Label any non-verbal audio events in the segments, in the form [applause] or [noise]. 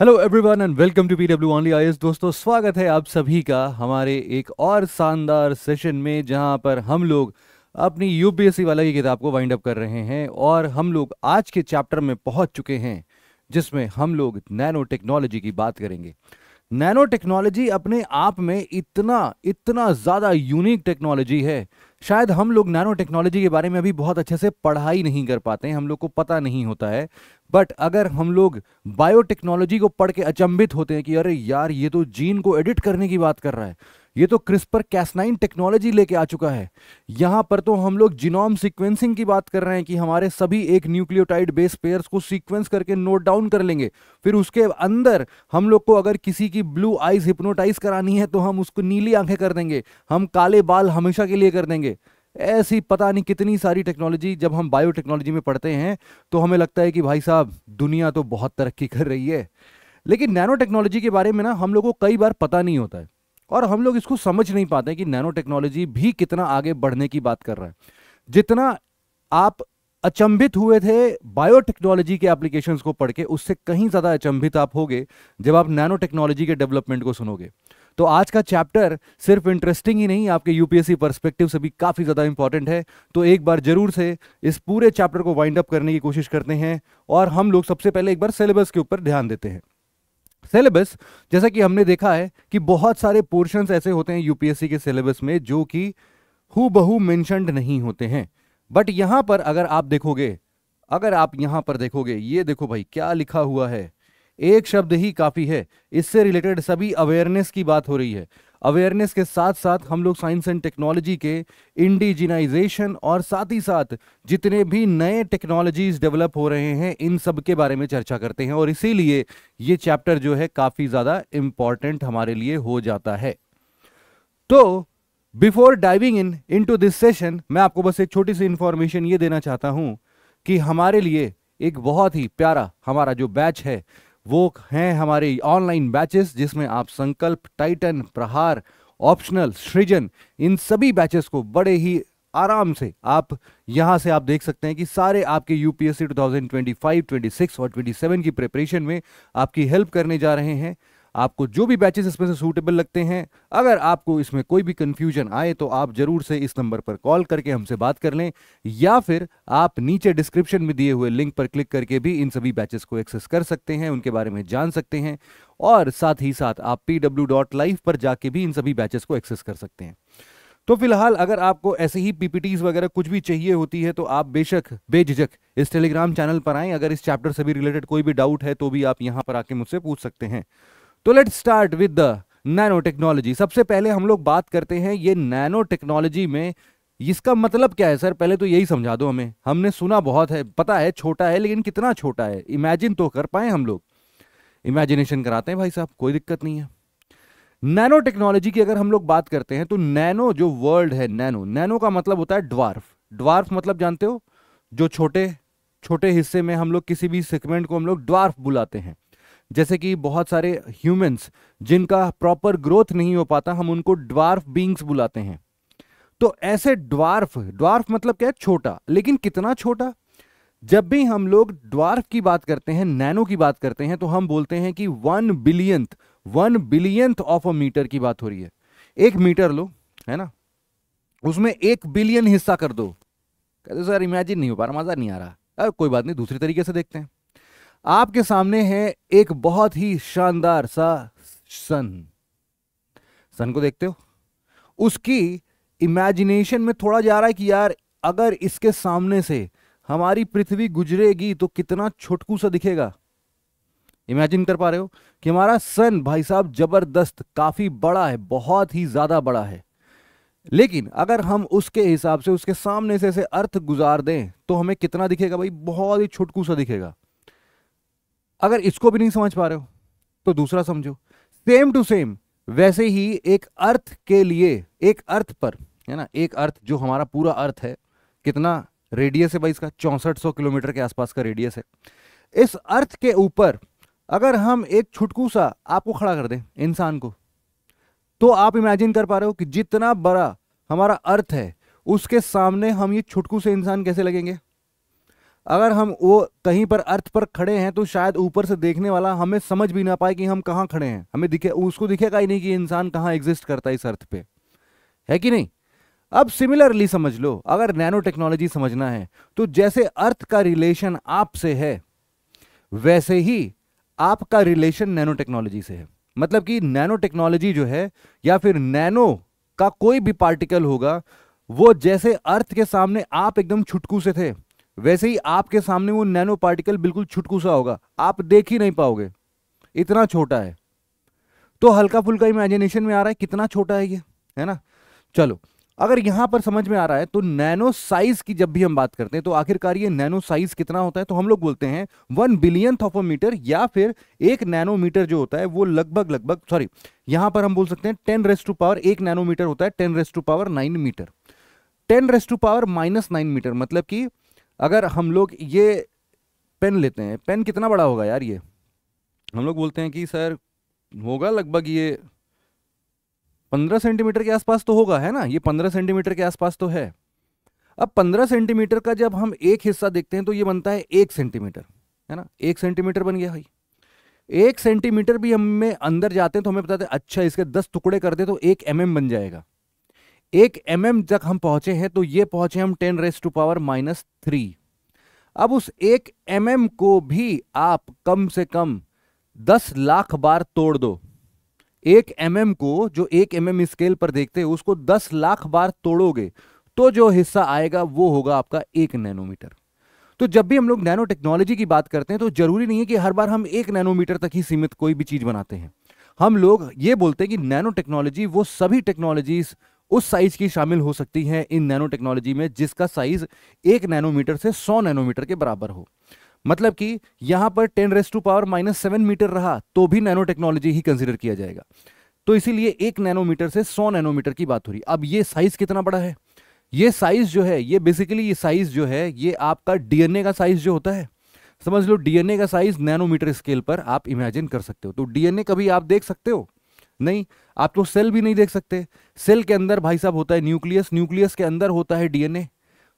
hello everyone and welcome to PW only IAS दोस्तों स्वागत है आप सभी का हमारे एक और शानदार सेशन में जहां पर हम लोग अपनी यूपीएससी वाला की किताब को वाइंड अप कर रहे हैं और हम लोग आज के चैप्टर में पहुंच चुके हैं जिसमें हम लोग नैनो टेक्नोलॉजी की बात करेंगे नैनो टेक्नोलॉजी अपने आप में इतना इतना ज़्यादा यूनिक टेक्नोलॉजी है शायद हम लोग नैनो टेक्नोलॉजी के बारे में अभी बहुत अच्छे से पढ़ाई नहीं कर पाते हैं हम लोग को पता नहीं होता है बट अगर हम लोग बायोटेक्नोलॉजी को पढ़ के अचंभित होते हैं कि अरे यार ये तो जीन को एडिट करने की बात कर रहा है ये तो क्रिस्पर कैसनाइन टेक्नोलॉजी लेके आ चुका है यहाँ पर तो हम लोग जिनोम सीक्वेंसिंग की बात कर रहे हैं कि हमारे सभी एक न्यूक्लियोटाइड बेस पेयर्स को सीक्वेंस करके नोट डाउन कर लेंगे फिर उसके अंदर हम लोग को अगर किसी की ब्लू आइज हिप्नोटाइज करानी है तो हम उसको नीली आंखें कर देंगे हम काले बाल हमेशा के लिए कर देंगे ऐसी पता नहीं कितनी सारी टेक्नोलॉजी जब हम बायो टेक्नोलॉजी में पढ़ते हैं तो हमें लगता है कि भाई साहब दुनिया तो बहुत तरक्की कर रही है लेकिन नैनो टेक्नोलॉजी के बारे में ना हम लोग को कई बार पता नहीं होता है और हम लोग इसको समझ नहीं पाते कि नैनो टेक्नोलॉजी भी कितना आगे बढ़ने की बात कर रहा है जितना आप अचंभित हुए थे बायोटेक्नोलॉजी के एप्लीकेशंस को पढ़ के उससे कहीं ज़्यादा अचंभित आप होगे जब आप नैनो टेक्नोलॉजी के डेवलपमेंट को सुनोगे तो आज का चैप्टर सिर्फ इंटरेस्टिंग ही नहीं आपके यूपीएससी पर्सपेक्टिव से भी काफ़ी ज़्यादा इंपॉर्टेंट है तो एक बार जरूर से इस पूरे चैप्टर को वाइंड अप करने की कोशिश करते हैं और हम लोग सबसे पहले एक बार सिलेबस के ऊपर ध्यान देते हैं सिलेबस जैसा कि हमने देखा है कि बहुत सारे पोर्शंस ऐसे होते हैं यूपीएससी के सिलेबस में जो कि हु बहु मैंशनड नहीं होते हैं बट यहां पर अगर आप देखोगे अगर आप यहां पर देखोगे ये देखो भाई क्या लिखा हुआ है एक शब्द ही काफ़ी है इससे रिलेटेड सभी अवेयरनेस की बात हो रही है अवेयरनेस के साथ साथ हम लोग साइंस एंड टेक्नोलॉजी के इंडिजिनाइजेशन और साथ ही साथ जितने भी नए टेक्नोलॉजीज डेवलप हो रहे हैं इन सब के बारे में चर्चा करते हैं और इसीलिए ये चैप्टर जो है काफ़ी ज़्यादा इंपॉर्टेंट हमारे लिए हो जाता है तो before diving in into this session मैं आपको बस एक छोटी सी इंफॉर्मेशन ये देना चाहता हूं कि हमारे लिए एक बहुत ही प्यारा हमारा जो बैच है वो हैं हमारे ऑनलाइन बैचेस जिसमें आप संकल्प टाइटन प्रहार ऑप्शनल सृजन इन सभी बैचेस को बड़े ही आराम से आप यहां से आप देख सकते हैं कि सारे आपके यूपीएससी 2025, 26 और 27 की प्रिपरेशन में आपकी हेल्प करने जा रहे हैं आपको जो भी बैचेस इसमें से सूटेबल लगते हैं अगर आपको इसमें कोई भी कंफ्यूजन आए तो आप ज़रूर से इस नंबर पर कॉल करके हमसे बात कर लें या फिर आप नीचे डिस्क्रिप्शन में दिए हुए लिंक पर क्लिक करके भी इन सभी बैचेस को एक्सेस कर सकते हैं उनके बारे में जान सकते हैं और साथ ही साथ आप पी पर जाके भी इन सभी बैचेस को एक्सेस कर सकते हैं तो फिलहाल अगर आपको ऐसे ही पीपीटीज वगैरह कुछ भी चाहिए होती है तो आप बेशक बेझिझक इस टेलीग्राम चैनल पर आएं अगर इस चैप्टर से भी रिलेटेड कोई भी डाउट है तो भी आप यहाँ पर आके मुझसे पूछ सकते हैं तो let start with the nano technology सबसे पहले हम लोग बात करते हैं ये नैनो टेक्नोलॉजी में इसका मतलब क्या है सर पहले तो यही समझा दो हमें हमने सुना बहुत है पता है छोटा है लेकिन कितना छोटा है इमेजिन तो कर पाए हम लोग इमेजिनेशन कराते हैं भाई साहब कोई दिक्कत नहीं है नैनो टेक्नोलॉजी की अगर हम लोग बात करते हैं तो नैनो जो वर्ल्ड है नैनो नैनो का मतलब होता है ड्वार्फ ड्वार्फ मतलब जानते हो जो छोटे छोटे हिस्से में हम लोग किसी भी सेगमेंट को हम लोग ड्वार्फ बुलाते हैं जैसे कि बहुत सारे ह्यूमंस जिनका प्रॉपर ग्रोथ नहीं हो पाता हम उनको ड्वार्फ बींग्स बुलाते हैं तो ऐसे ड्वार्फ ड्वार्फ मतलब क्या है छोटा लेकिन कितना छोटा जब भी हम लोग ड्वार्फ की बात करते हैं नैनो की बात करते हैं तो हम बोलते हैं कि one billionth one billionth of a metre की बात हो रही है एक मीटर लो है ना उसमें एक बिलियन हिस्सा कर दो कहते सर इमेजिन नहीं हो पा रहा मज़ा नहीं आ रहा कोई बात नहीं दूसरे तरीके से देखते हैं आपके सामने है एक बहुत ही शानदार सा सन सन को देखते हो उसकी इमेजिनेशन में थोड़ा जा रहा है कि यार अगर इसके सामने से हमारी पृथ्वी गुजरेगी तो कितना छोटकू सा दिखेगा इमेजिन कर पा रहे हो कि हमारा सन भाई साहब जबरदस्त काफी बड़ा है बहुत ही ज्यादा बड़ा है लेकिन अगर हम उसके हिसाब से उसके सामने से ऐसे अर्थ गुजार दें तो हमें कितना दिखेगा भाई बहुत ही छुटकू सा दिखेगा अगर इसको भी नहीं समझ पा रहे हो तो दूसरा समझो सेम टू सेम वैसे ही एक अर्थ के लिए एक अर्थ पर है ना एक अर्थ जो हमारा पूरा अर्थ है कितना रेडियस है भाई इसका चौंसठ सौ किलोमीटर के आसपास का रेडियस है इस अर्थ के ऊपर अगर हम एक छुटकू सा आपको खड़ा कर दें इंसान को तो आप इमेजिन कर पा रहे हो कि जितना बड़ा हमारा अर्थ है उसके सामने हम ये छुटकू से इंसान कैसे लगेंगे अगर हम वो कहीं पर अर्थ पर खड़े हैं तो शायद ऊपर से देखने वाला हमें समझ भी ना पाए कि हम कहाँ खड़े हैं हमें दिखे उसको दिखेगा ही नहीं कि इंसान कहाँ एग्जिस्ट करता है इस अर्थ पे है कि नहीं अब सिमिलरली समझ लो अगर नैनो टेक्नोलॉजी समझना है तो जैसे अर्थ का रिलेशन आपसे है वैसे ही आपका रिलेशन नैनो टेक्नोलॉजी से है मतलब कि नैनो टेक्नोलॉजी जो है या फिर नैनो का कोई भी पार्टिकल होगा वो जैसे अर्थ के सामने आप एकदम छुटकू से थे वैसे ही आपके सामने वो नैनो पार्टिकल बिल्कुल छुटकुसा होगा आप देख ही नहीं पाओगे इतना छोटा है तो हल्का फुल्का इमेजिनेशन में आ रहा है कितना छोटा है ये है ना चलो अगर यहां पर समझ में आ रहा है तो नैनो साइज की जब भी हम बात करते हैं तो आखिरकार ये नैनो साइज कितना होता है तो हम लोग बोलते हैं वन बिलियन ऑफ मीटर या फिर एक नैनोमीटर जो होता है वो लगभग लगभग सॉरी यहां पर हम बोल सकते हैं टेन रेस टू पावर एक नैनोमीटर होता है ten raise to power nine metre ten raise to power minus nine metre मतलब की अगर हम लोग ये पेन लेते हैं पेन कितना बड़ा होगा यार ये हम लोग बोलते हैं कि सर होगा लगभग ये पंद्रह सेंटीमीटर के आसपास तो होगा है ना ये पंद्रह सेंटीमीटर के आसपास तो है अब पंद्रह सेंटीमीटर का जब हम एक हिस्सा देखते हैं तो ये बनता है एक सेंटीमीटर है ना एक सेंटीमीटर बन गया भाई एक सेंटीमीटर भी हमें अंदर जाते हैं तो हमें बताते अच्छा इसके दस टुकड़े कर दे तो एक एम mm बन जाएगा एक एम mm तक हम पहुंचे हैं तो ये पहुंचे हम ten raise to power minus three अब उस एक एम mm को भी आप कम से कम दस लाख बार तोड़ दो एक एम mm को जो एक एम mm स्केल पर देखते हैं उसको दस लाख बार तोड़ोगे तो जो हिस्सा आएगा वो होगा आपका एक नैनोमीटर तो जब भी हम लोग नैनो टेक्नोलॉजी की बात करते हैं तो जरूरी नहीं है कि हर बार हम एक नैनोमीटर तक ही सीमित कोई भी चीज बनाते हैं हम लोग ये बोलते हैं कि नैनो टेक्नोलॉजी वो सभी टेक्नोलॉजीज उस साइज की शामिल हो सकती हैं इन नैनो टेक्नोलॉजी में जिसका साइज एक नैनोमीटर से सौ नैनोमीटर के बराबर हो मतलब कि यहां पर ten raise to power minus seven metre रहा तो भी नैनो टेक्नोलॉजी ही कंसिडर किया जाएगा तो इसीलिए एक नैनोमीटर से सौ नैनोमीटर की बात हो रही अब ये साइज कितना बड़ा है ये साइज जो है ये बेसिकली ये साइज जो है ये आपका डीएनए का साइज जो होता है समझ लो डीएनए का साइज नैनोमीटर स्केल पर आप इमेजिन कर सकते हो तो डीएनए कभी आप देख सकते हो नहीं आप तो सेल भी नहीं देख सकते सेल के अंदर भाई साहब होता है न्यूक्लियस न्यूक्लियस के अंदर होता है डीएनए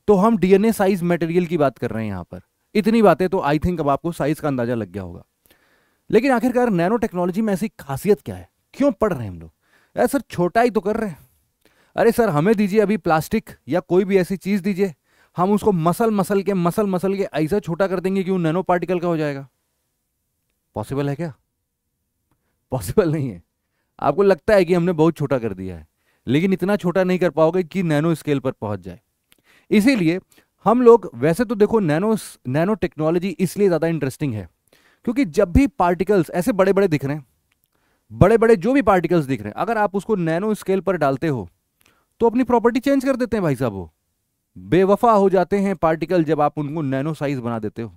तो हम डीएनए साइज मटेरियल की बात कर रहे हैं यहां पर इतनी बातें तो आई थिंक अब आपको साइज का अंदाजा लग गया होगा लेकिन आखिरकार नैनो टेक्नोलॉजी में ऐसी खासियत क्या है क्यों पढ़ रहे हैं हम लोग अरे सर छोटा ही तो कर रहे हैं अरे सर हमें दीजिए अभी प्लास्टिक या कोई भी ऐसी चीज़ दीजिए हम उसको मसल मसल के मसल मसल के ऐसा छोटा कर देंगे कि वो नैनो पार्टिकल का हो जाएगा पॉसिबल है क्या पॉसिबल नहीं है आपको लगता है कि हमने बहुत छोटा कर दिया है लेकिन इतना छोटा नहीं कर पाओगे कि नैनो स्केल पर पहुंच जाए इसीलिए हम लोग वैसे तो देखो नैनो नैनो टेक्नोलॉजी इसलिए ज़्यादा इंटरेस्टिंग है क्योंकि जब भी पार्टिकल्स ऐसे बड़े बड़े दिख रहे हैं बड़े बड़े जो भी पार्टिकल्स दिख रहे हैं अगर आप उसको नैनो स्केल पर डालते हो तो अपनी प्रॉपर्टी चेंज कर देते हैं भाई साहब वो बेवफा हो जाते हैं पार्टिकल जब आप उनको नैनो साइज बना देते हो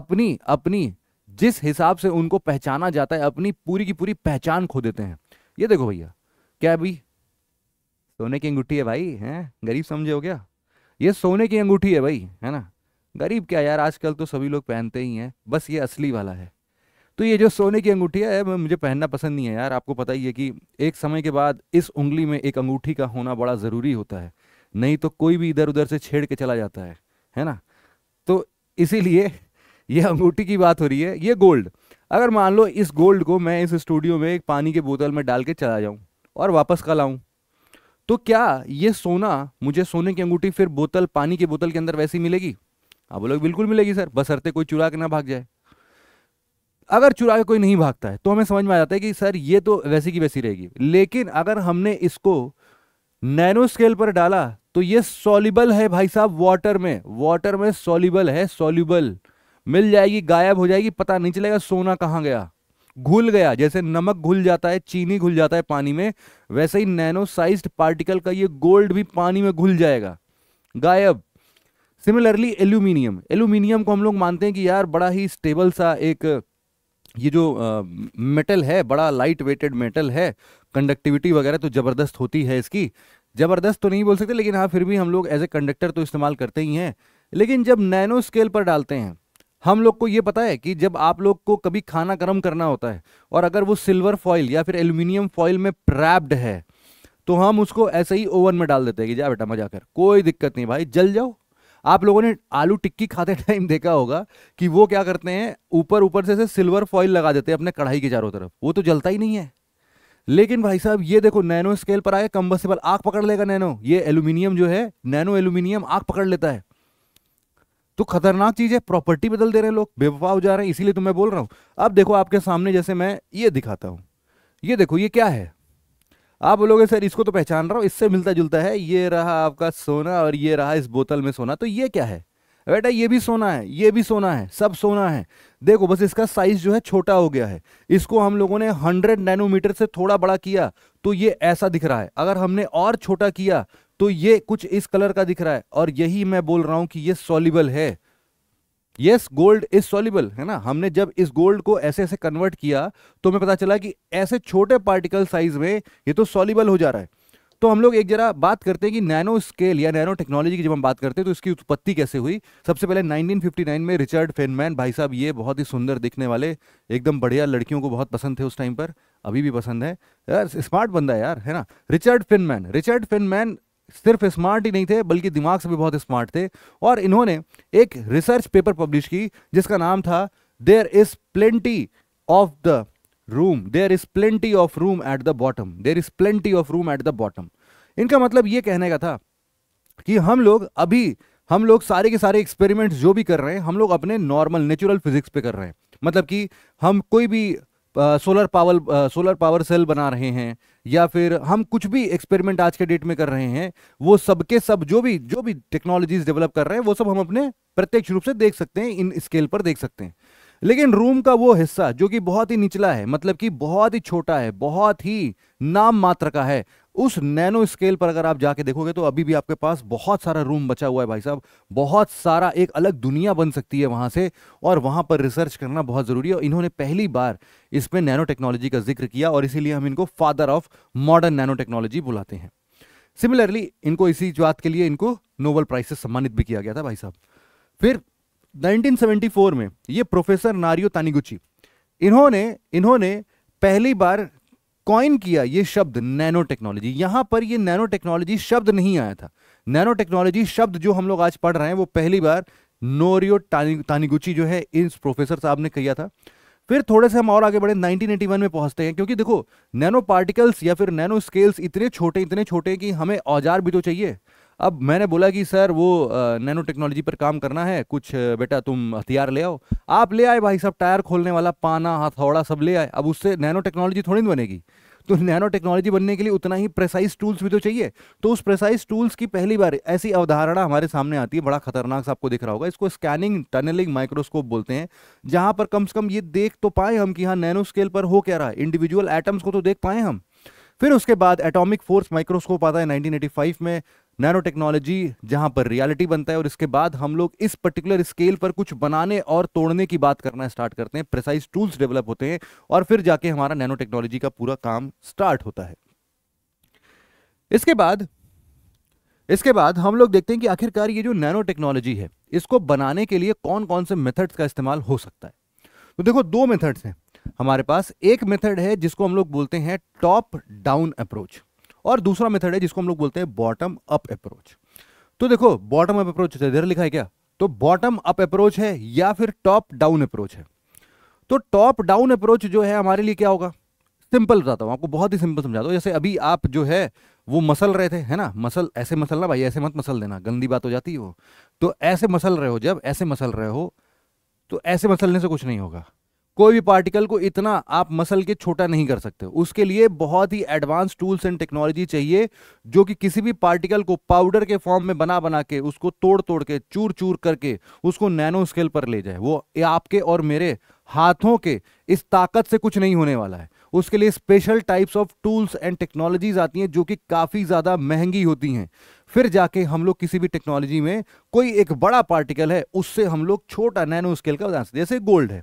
अपनी अपनी जिस हिसाब से उनको पहचाना जाता है अपनी पूरी की पूरी पहचान खो देते हैं ये देखो भैया क्या अभी सोने की अंगूठी है भाई हैं गरीब समझे हो क्या ये सोने की अंगूठी है भाई है ना गरीब क्या यार आजकल तो सभी लोग पहनते ही हैं बस ये असली वाला है तो ये जो सोने की अंगूठी है मुझे पहनना पसंद नहीं है यार आपको पता ही है कि एक समय के बाद इस उंगली में एक अंगूठी का होना बड़ा ज़रूरी होता है नहीं तो कोई भी इधर उधर से छेड़ के चला जाता है है ना तो इसीलिए ये अंगूठी की बात हो रही है ये गोल्ड अगर मान लो इस गोल्ड को मैं इस स्टूडियो में एक पानी के बोतल में डाल के चला जाऊं और वापस कल आऊं तो क्या ये सोना मुझे सोने की अंगूठी फिर बोतल पानी की बोतल के अंदर वैसी मिलेगी आप हाँ, बोलोगे बिल्कुल मिलेगी सर बसरते कोई चुरा के ना भाग जाए अगर चुरा के कोई नहीं भागता है तो हमें समझ में आ जाता है कि सर ये तो वैसी की वैसी रहेगी लेकिन अगर हमने इसको नैनो स्केल पर डाला तो ये सॉलिबल है भाई साहब वाटर में वाटर में सॉलिबल है सॉल्यूबल मिल जाएगी गायब हो जाएगी पता नहीं चलेगा सोना कहाँ गया घुल गया जैसे नमक घुल जाता है चीनी घुल जाता है पानी में वैसे ही नैनो साइज्ड पार्टिकल का ये गोल्ड भी पानी में घुल जाएगा गायब सिमिलरली एल्यूमिनियम एल्यूमिनियम को हम लोग मानते हैं कि यार बड़ा ही स्टेबल सा एक ये जो मेटल है बड़ा लाइट वेटेड मेटल है कंडक्टिविटी वगैरह तो ज़बरदस्त होती है इसकी ज़बरदस्त तो नहीं बोल सकते लेकिन हाँ फिर भी हम लोग एज ए कंडक्टर तो इस्तेमाल करते ही हैं लेकिन जब नैनो स्केल पर डालते हैं हम लोग को ये पता है कि जब आप लोग को कभी खाना गर्म करना होता है और अगर वो सिल्वर फॉइल या फिर एल्यूमिनियम फॉइल में प्रैप्ड है तो हम उसको ऐसे ही ओवन में डाल देते हैं कि जा बेटा मजा कर कोई दिक्कत नहीं भाई जल जाओ आप लोगों ने आलू टिक्की खाते [laughs] टाइम देखा होगा कि वो क्या करते हैं ऊपर ऊपर से, से सिल्वर फॉइल लगा देते हैं अपने कढ़ाई के चारों तरफ वो तो जलता ही नहीं है लेकिन भाई साहब ये देखो नैनो स्केल पर आया कम्बसेबल आग पकड़ लेगा नैनो ये एल्यूमिनियम जो है नैनो एल्यूमिनियम आग पकड़ लेता है तो खतरनाक चीज है प्रॉपर्टी बदल दे रहे हैं लोग बेवफा हो जा रहे हैं इसीलिए तो मैं बोल रहा हूं अब देखो आपके सामने जैसे मैं ये दिखाता हूं ये देखो ये क्या है आप बोलोगे सर इसको तो पहचान रहा हूं इससे मिलता जुलता है ये रहा आपका सोना और ये रहा इस बोतल में सोना तो ये क्या है बेटा ये भी सोना है ये भी सोना है सब सोना है देखो बस इसका साइज जो है छोटा हो गया है इसको हम लोगों ने 100 नैनोमीटर से थोड़ा बड़ा किया तो ये ऐसा दिख रहा है अगर हमने और छोटा किया तो ये कुछ इस कलर का दिख रहा है और यही मैं बोल रहा हूं कि ये सॉलिबल है यस गोल्ड इज सॉलिबल है ना हमने जब इस गोल्ड को ऐसे ऐसे कन्वर्ट किया तो हमें पता चला कि ऐसे छोटे पार्टिकल साइज में ये तो सॉलिबल हो जा रहा है तो हम लोग एक जरा बात करते हैं कि नैनो स्केल या नैनो टेक्नोलॉजी की जब हम बात करते हैं तो इसकी उत्पत्ति कैसे हुई सबसे पहले 1959 में रिचर्ड फेनमैन भाई साहब ये बहुत ही सुंदर दिखने वाले एकदम बढ़िया लड़कियों को बहुत पसंद थे उस टाइम पर अभी भी पसंद है यार स्मार्ट बंदा है यार है ना रिचर्ड फिनमैन रिचर्ड फिनमैन सिर्फ स्मार्ट ही नहीं थे बल्कि दिमाग से भी बहुत स्मार्ट थे और इन्होंने एक रिसर्च पेपर पब्लिश की जिसका नाम था there is plenty of the room there is plenty of room at the bottom there is plenty of room at the bottom इनका मतलब ये कहने का था कि हम लोग अभी हम लोग सारे के सारे एक्सपेरिमेंट्स जो भी कर रहे हैं हम लोग अपने नॉर्मल नेचुरल फिजिक्स पे कर रहे हैं मतलब कि हम कोई भी solar power solar power cell बना रहे हैं या फिर हम कुछ भी एक्सपेरिमेंट आज के डेट में कर रहे हैं वो सबके सब जो भी जो भी टेक्नोलॉजीज डेवलप कर रहे हैं वो सब हम अपने प्रत्यक्ष रूप से देख सकते हैं इन स्केल पर देख सकते हैं लेकिन रूम का वो हिस्सा जो कि बहुत ही निचला है मतलब कि बहुत ही छोटा है बहुत ही नाम मात्र का है उस नैनो स्केल पर अगर आप जाके देखोगे तो अभी भी आपके पास बहुत सारा रूम बचा हुआ है भाई साहब बहुत सारा एक अलग दुनिया बन सकती है वहां से और वहां पर रिसर्च करना बहुत ज़रूरी है और इन्होंने पहली बार इसमें नैनो टेक्नोलॉजी का जिक्र किया और इसीलिए हम इनको father of modern nano technology बुलाते हैं सिमिलरली इनको इसी बात के लिए इनको नोबल प्राइज से सम्मानित भी किया गया था भाई साहब फिर 1974 में ये प्रोफेसर नारियो तानीगुची इन्होंने इन्होंने पहली बार कॉइन किया ये शब्द नैनो टेक्नोलॉजी यहां पर ये नैनो टेक्नोलॉजी शब्द नहीं आया था नैनो टेक्नोलॉजी शब्द जो हम लोग आज पढ़ रहे हैं वो पहली बार नोरियो तानिगुची जो है इस प्रोफेसर साहब ने किया था फिर थोड़े से हम और आगे बढ़े 1981 में पहुंचते हैं क्योंकि देखो नैनो पार्टिकल्स या फिर नैनो स्केल्स इतने छोटे इतने छोटे कि हमें औजार भी तो चाहिए अब मैंने बोला कि सर वो नैनो टेक्नोलॉजी पर काम करना है कुछ बेटा तुम हथियार ले आओ आप ले आए भाई साहब टायर खोलने वाला पाना हथौड़ा सब ले आए अब उससे नैनो टेक्नोलॉजी थोड़ी नहीं बनेगी तो नैनो टेक्नोलॉजी बनने के लिए उतना ही प्रेसाइज टूल्स भी तो चाहिए तो उस प्रेसाइज टूल्स की पहली बार ऐसी अवधारणा हमारे सामने आती है बड़ा खतरनाक सा आपको दिख रहा होगा इसको स्कैनिंग टनलिंग माइक्रोस्कोप बोलते हैं जहां पर कम से कम ये देख तो पाए हम कि हाँ नैनो स्केल पर हो क्या रहा है इंडिविजुअल एटम्स को तो देख पाए हम फिर उसके बाद एटॉमिक फोर्स माइक्रोस्कोप आता है 1985 में नैनो टेक्नोलॉजी जहां पर रियलिटी बनता है और इसके बाद हम लोग इस पर्टिकुलर स्केल पर कुछ बनाने और तोड़ने की बात करना स्टार्ट करते हैं प्रिसाइज टूल्स डेवलप होते हैं और फिर जाके हमारा नैनो टेक्नोलॉजी का पूरा काम स्टार्ट होता है इसके बाद इसके बाद हम लोग देखते हैं कि आखिरकार ये जो नैनो टेक्नोलॉजी है इसको बनाने के लिए कौन कौन से मेथड्स का इस्तेमाल हो सकता है तो देखो दो मेथड्स हैं हमारे पास एक मेथड है जिसको हम लोग बोलते हैं टॉप डाउन अप्रोच और दूसरा मेथड है जिसको हम लोग बोलते हैं बॉटम अप अप्रोच तो देखो बॉटम अप अप्रोच इधर लिखा है क्या तो बॉटम अप अप्रोच है या फिर टॉप डाउन अप्रोच है तो टॉप डाउन अप्रोच जो है हमारे लिए क्या होगा सिंपल बताता हूँ आपको बहुत ही सिंपल समझाता हूँ जैसे अभी आप जो है वो मसल रहे थे है ना मसल ऐसे मसल ना भाई ऐसे मत मसल देना गंदी बात हो जाती है वो तो ऐसे मसल रहे हो जब ऐसे मसल रहे हो तो ऐसे मसलने से कुछ नहीं होगा कोई भी पार्टिकल को इतना आप मसल के छोटा नहीं कर सकते उसके लिए बहुत ही एडवांस टूल्स एंड टेक्नोलॉजी चाहिए जो कि किसी भी पार्टिकल को पाउडर के फॉर्म में बना बना के उसको तोड़ तोड़ के चूर चूर करके उसको नैनो स्केल पर ले जाए वो आपके और मेरे हाथों के इस ताकत से कुछ नहीं होने वाला है उसके लिए special types of tools and technologies आती हैं जो कि काफ़ी ज़्यादा महंगी होती हैं फिर जाके हम लोग किसी भी टेक्नोलॉजी में कोई एक बड़ा पार्टिकल है उससे हम लोग छोटा नैनो स्केल का बना सकते जैसे गोल्ड है